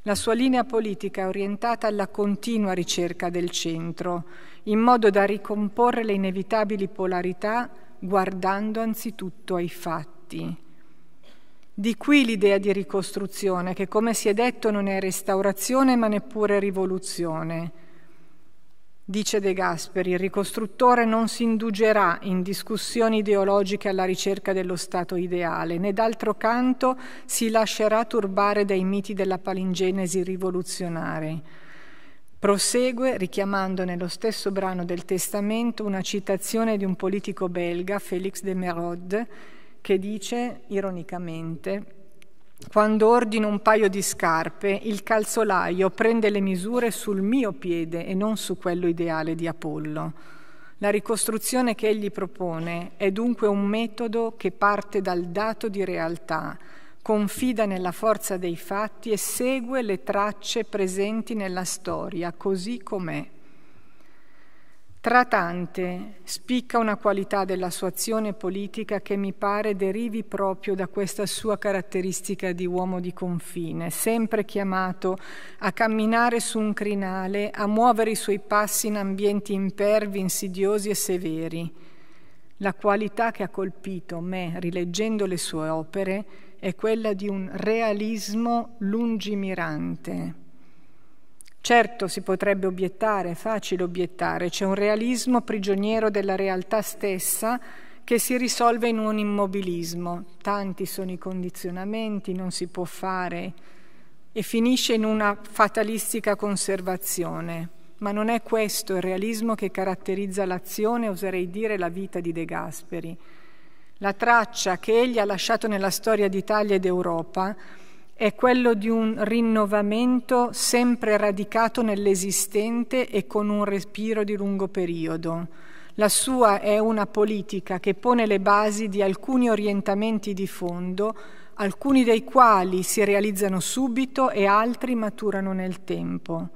la sua linea politica è orientata alla continua ricerca del centro, in modo da ricomporre le inevitabili polarità guardando anzitutto ai fatti. Di qui l'idea di ricostruzione, che come si è detto non è restaurazione ma neppure rivoluzione Dice De Gasperi, il ricostruttore non si indugerà in discussioni ideologiche alla ricerca dello Stato ideale, né d'altro canto si lascerà turbare dai miti della palingenesi rivoluzionaria. Prosegue richiamando nello stesso brano del Testamento una citazione di un politico belga, Félix de Merode, che dice ironicamente quando ordino un paio di scarpe, il calzolaio prende le misure sul mio piede e non su quello ideale di Apollo. La ricostruzione che egli propone è dunque un metodo che parte dal dato di realtà, confida nella forza dei fatti e segue le tracce presenti nella storia, così com'è. Tra tante spicca una qualità della sua azione politica che mi pare derivi proprio da questa sua caratteristica di uomo di confine, sempre chiamato a camminare su un crinale, a muovere i suoi passi in ambienti impervi, insidiosi e severi. La qualità che ha colpito me, rileggendo le sue opere, è quella di un realismo lungimirante Certo si potrebbe obiettare, è facile obiettare, c'è un realismo prigioniero della realtà stessa che si risolve in un immobilismo. Tanti sono i condizionamenti, non si può fare e finisce in una fatalistica conservazione. Ma non è questo il realismo che caratterizza l'azione, oserei dire la vita di De Gasperi. La traccia che egli ha lasciato nella storia d'Italia ed Europa è quello di un rinnovamento sempre radicato nell'esistente e con un respiro di lungo periodo. La sua è una politica che pone le basi di alcuni orientamenti di fondo, alcuni dei quali si realizzano subito e altri maturano nel tempo.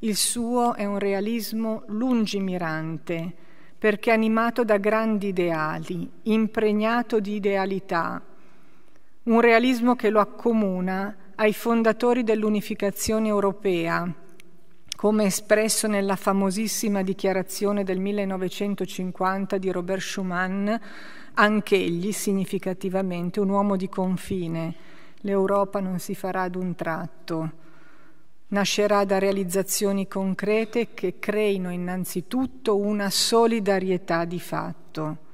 Il suo è un realismo lungimirante, perché animato da grandi ideali, impregnato di idealità, un realismo che lo accomuna ai fondatori dell'unificazione europea, come espresso nella famosissima dichiarazione del 1950 di Robert Schuman, anch'egli significativamente un uomo di confine. L'Europa non si farà ad un tratto. Nascerà da realizzazioni concrete che creino innanzitutto una solidarietà di fatto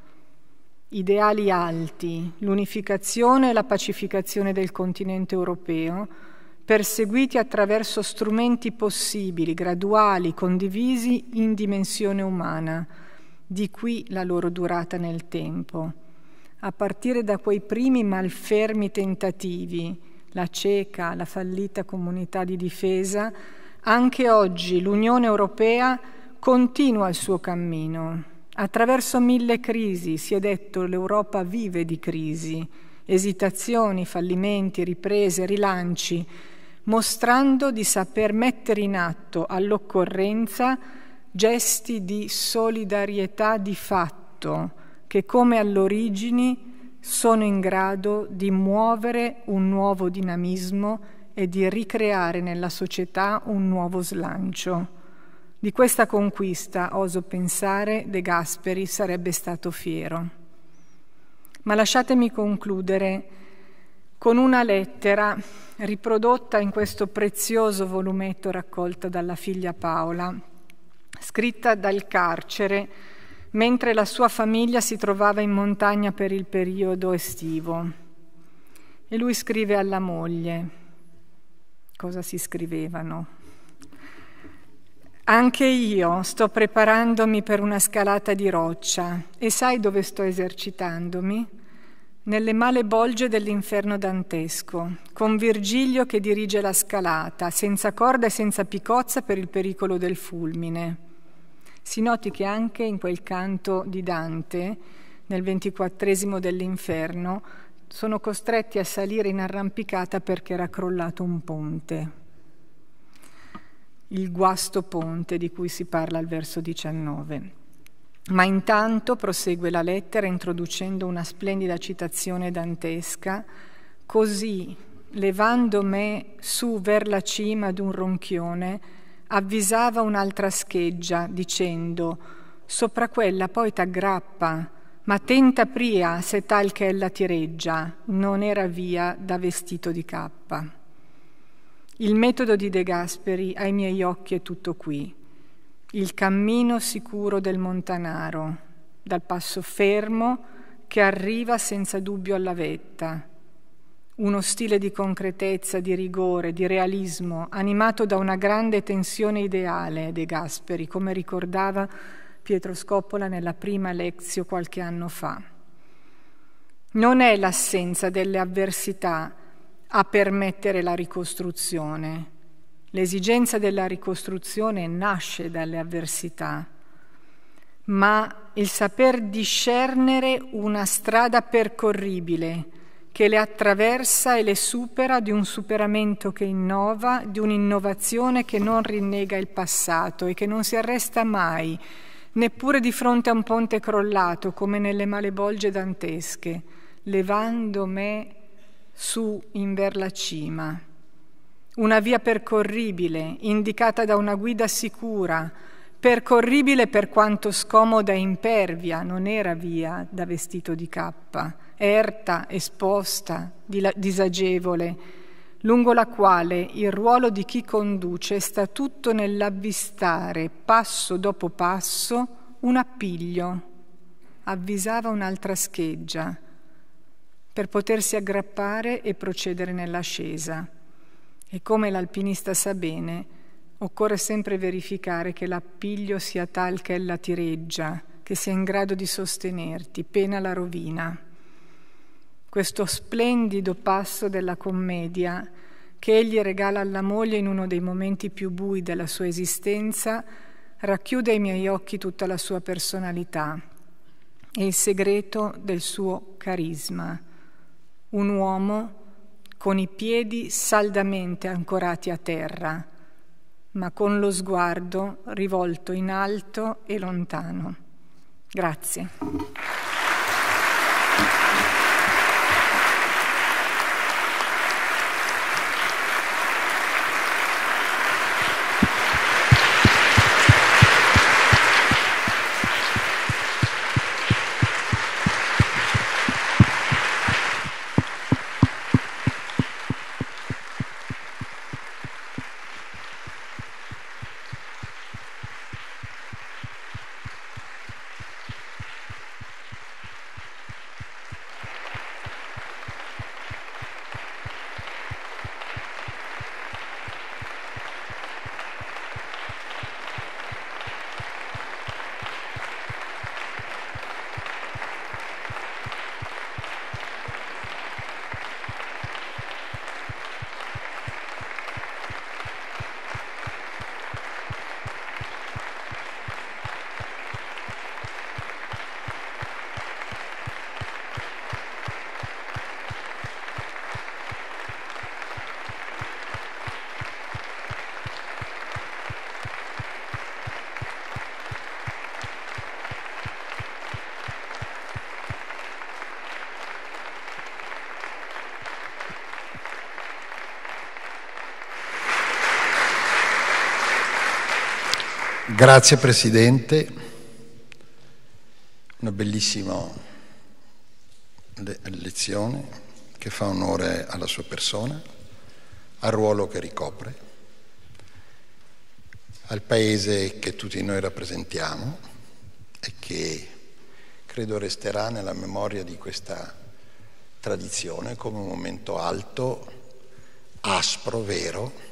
ideali alti, l'unificazione e la pacificazione del continente europeo, perseguiti attraverso strumenti possibili, graduali, condivisi in dimensione umana, di qui la loro durata nel tempo. A partire da quei primi malfermi tentativi, la cieca, la fallita comunità di difesa, anche oggi l'Unione Europea continua il suo cammino Attraverso mille crisi, si è detto, l'Europa vive di crisi, esitazioni, fallimenti, riprese, rilanci, mostrando di saper mettere in atto all'occorrenza gesti di solidarietà di fatto che come all'origine sono in grado di muovere un nuovo dinamismo e di ricreare nella società un nuovo slancio. Di questa conquista, oso pensare, De Gasperi sarebbe stato fiero. Ma lasciatemi concludere con una lettera riprodotta in questo prezioso volumetto raccolto dalla figlia Paola, scritta dal carcere mentre la sua famiglia si trovava in montagna per il periodo estivo. E lui scrive alla moglie. Cosa si scrivevano? Anche io sto preparandomi per una scalata di roccia e sai dove sto esercitandomi? Nelle male bolge dell'inferno dantesco, con Virgilio che dirige la scalata, senza corda e senza picozza per il pericolo del fulmine. Si noti che anche in quel canto di Dante, nel ventiquattresimo dell'inferno, sono costretti a salire in arrampicata perché era crollato un ponte il guasto ponte di cui si parla al verso 19. Ma intanto prosegue la lettera introducendo una splendida citazione dantesca, così, levando me su ver la cima d'un ronchione, avvisava un'altra scheggia, dicendo, sopra quella poi t'aggrappa, ma tenta pria se tal che ella ti reggia, non era via da vestito di cappa. Il metodo di De Gasperi ai miei occhi è tutto qui. Il cammino sicuro del Montanaro, dal passo fermo che arriva senza dubbio alla vetta. Uno stile di concretezza, di rigore, di realismo, animato da una grande tensione ideale De Gasperi, come ricordava Pietro Scoppola nella prima lezione qualche anno fa. Non è l'assenza delle avversità a permettere la ricostruzione. L'esigenza della ricostruzione nasce dalle avversità, ma il saper discernere una strada percorribile che le attraversa e le supera di un superamento che innova, di un'innovazione che non rinnega il passato e che non si arresta mai, neppure di fronte a un ponte crollato come nelle malebolge dantesche, levando me su in cima. Una via percorribile, indicata da una guida sicura, percorribile per quanto scomoda e impervia, non era via da vestito di cappa, erta, esposta, disagevole, lungo la quale il ruolo di chi conduce sta tutto nell'avvistare, passo dopo passo, un appiglio. Avvisava un'altra scheggia, per potersi aggrappare e procedere nell'ascesa. E come l'alpinista sa bene, occorre sempre verificare che l'appiglio sia tal che ella tireggia, che sia in grado di sostenerti, pena la rovina. Questo splendido passo della commedia che egli regala alla moglie in uno dei momenti più bui della sua esistenza, racchiude ai miei occhi tutta la sua personalità e il segreto del suo carisma, un uomo con i piedi saldamente ancorati a terra, ma con lo sguardo rivolto in alto e lontano. Grazie. Grazie Presidente, una bellissima lezione che fa onore alla sua persona, al ruolo che ricopre, al Paese che tutti noi rappresentiamo e che credo resterà nella memoria di questa tradizione come un momento alto, aspro, vero,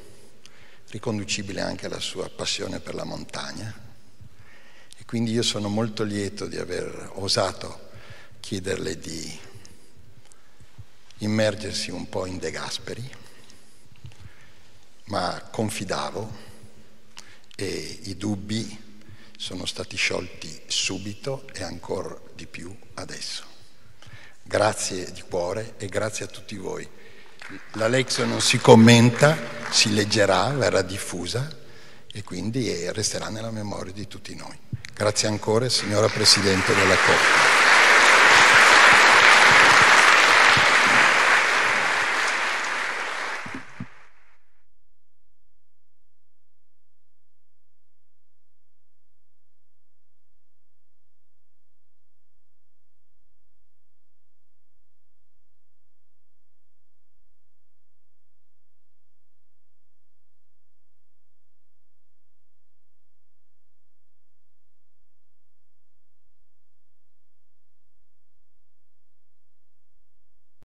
riconducibile anche alla sua passione per la montagna. E quindi io sono molto lieto di aver osato chiederle di immergersi un po' in De Gasperi, ma confidavo e i dubbi sono stati sciolti subito e ancora di più adesso. Grazie di cuore e grazie a tutti voi. La Lexio non si commenta, si leggerà, verrà diffusa e quindi resterà nella memoria di tutti noi. Grazie ancora signora Presidente della Corte.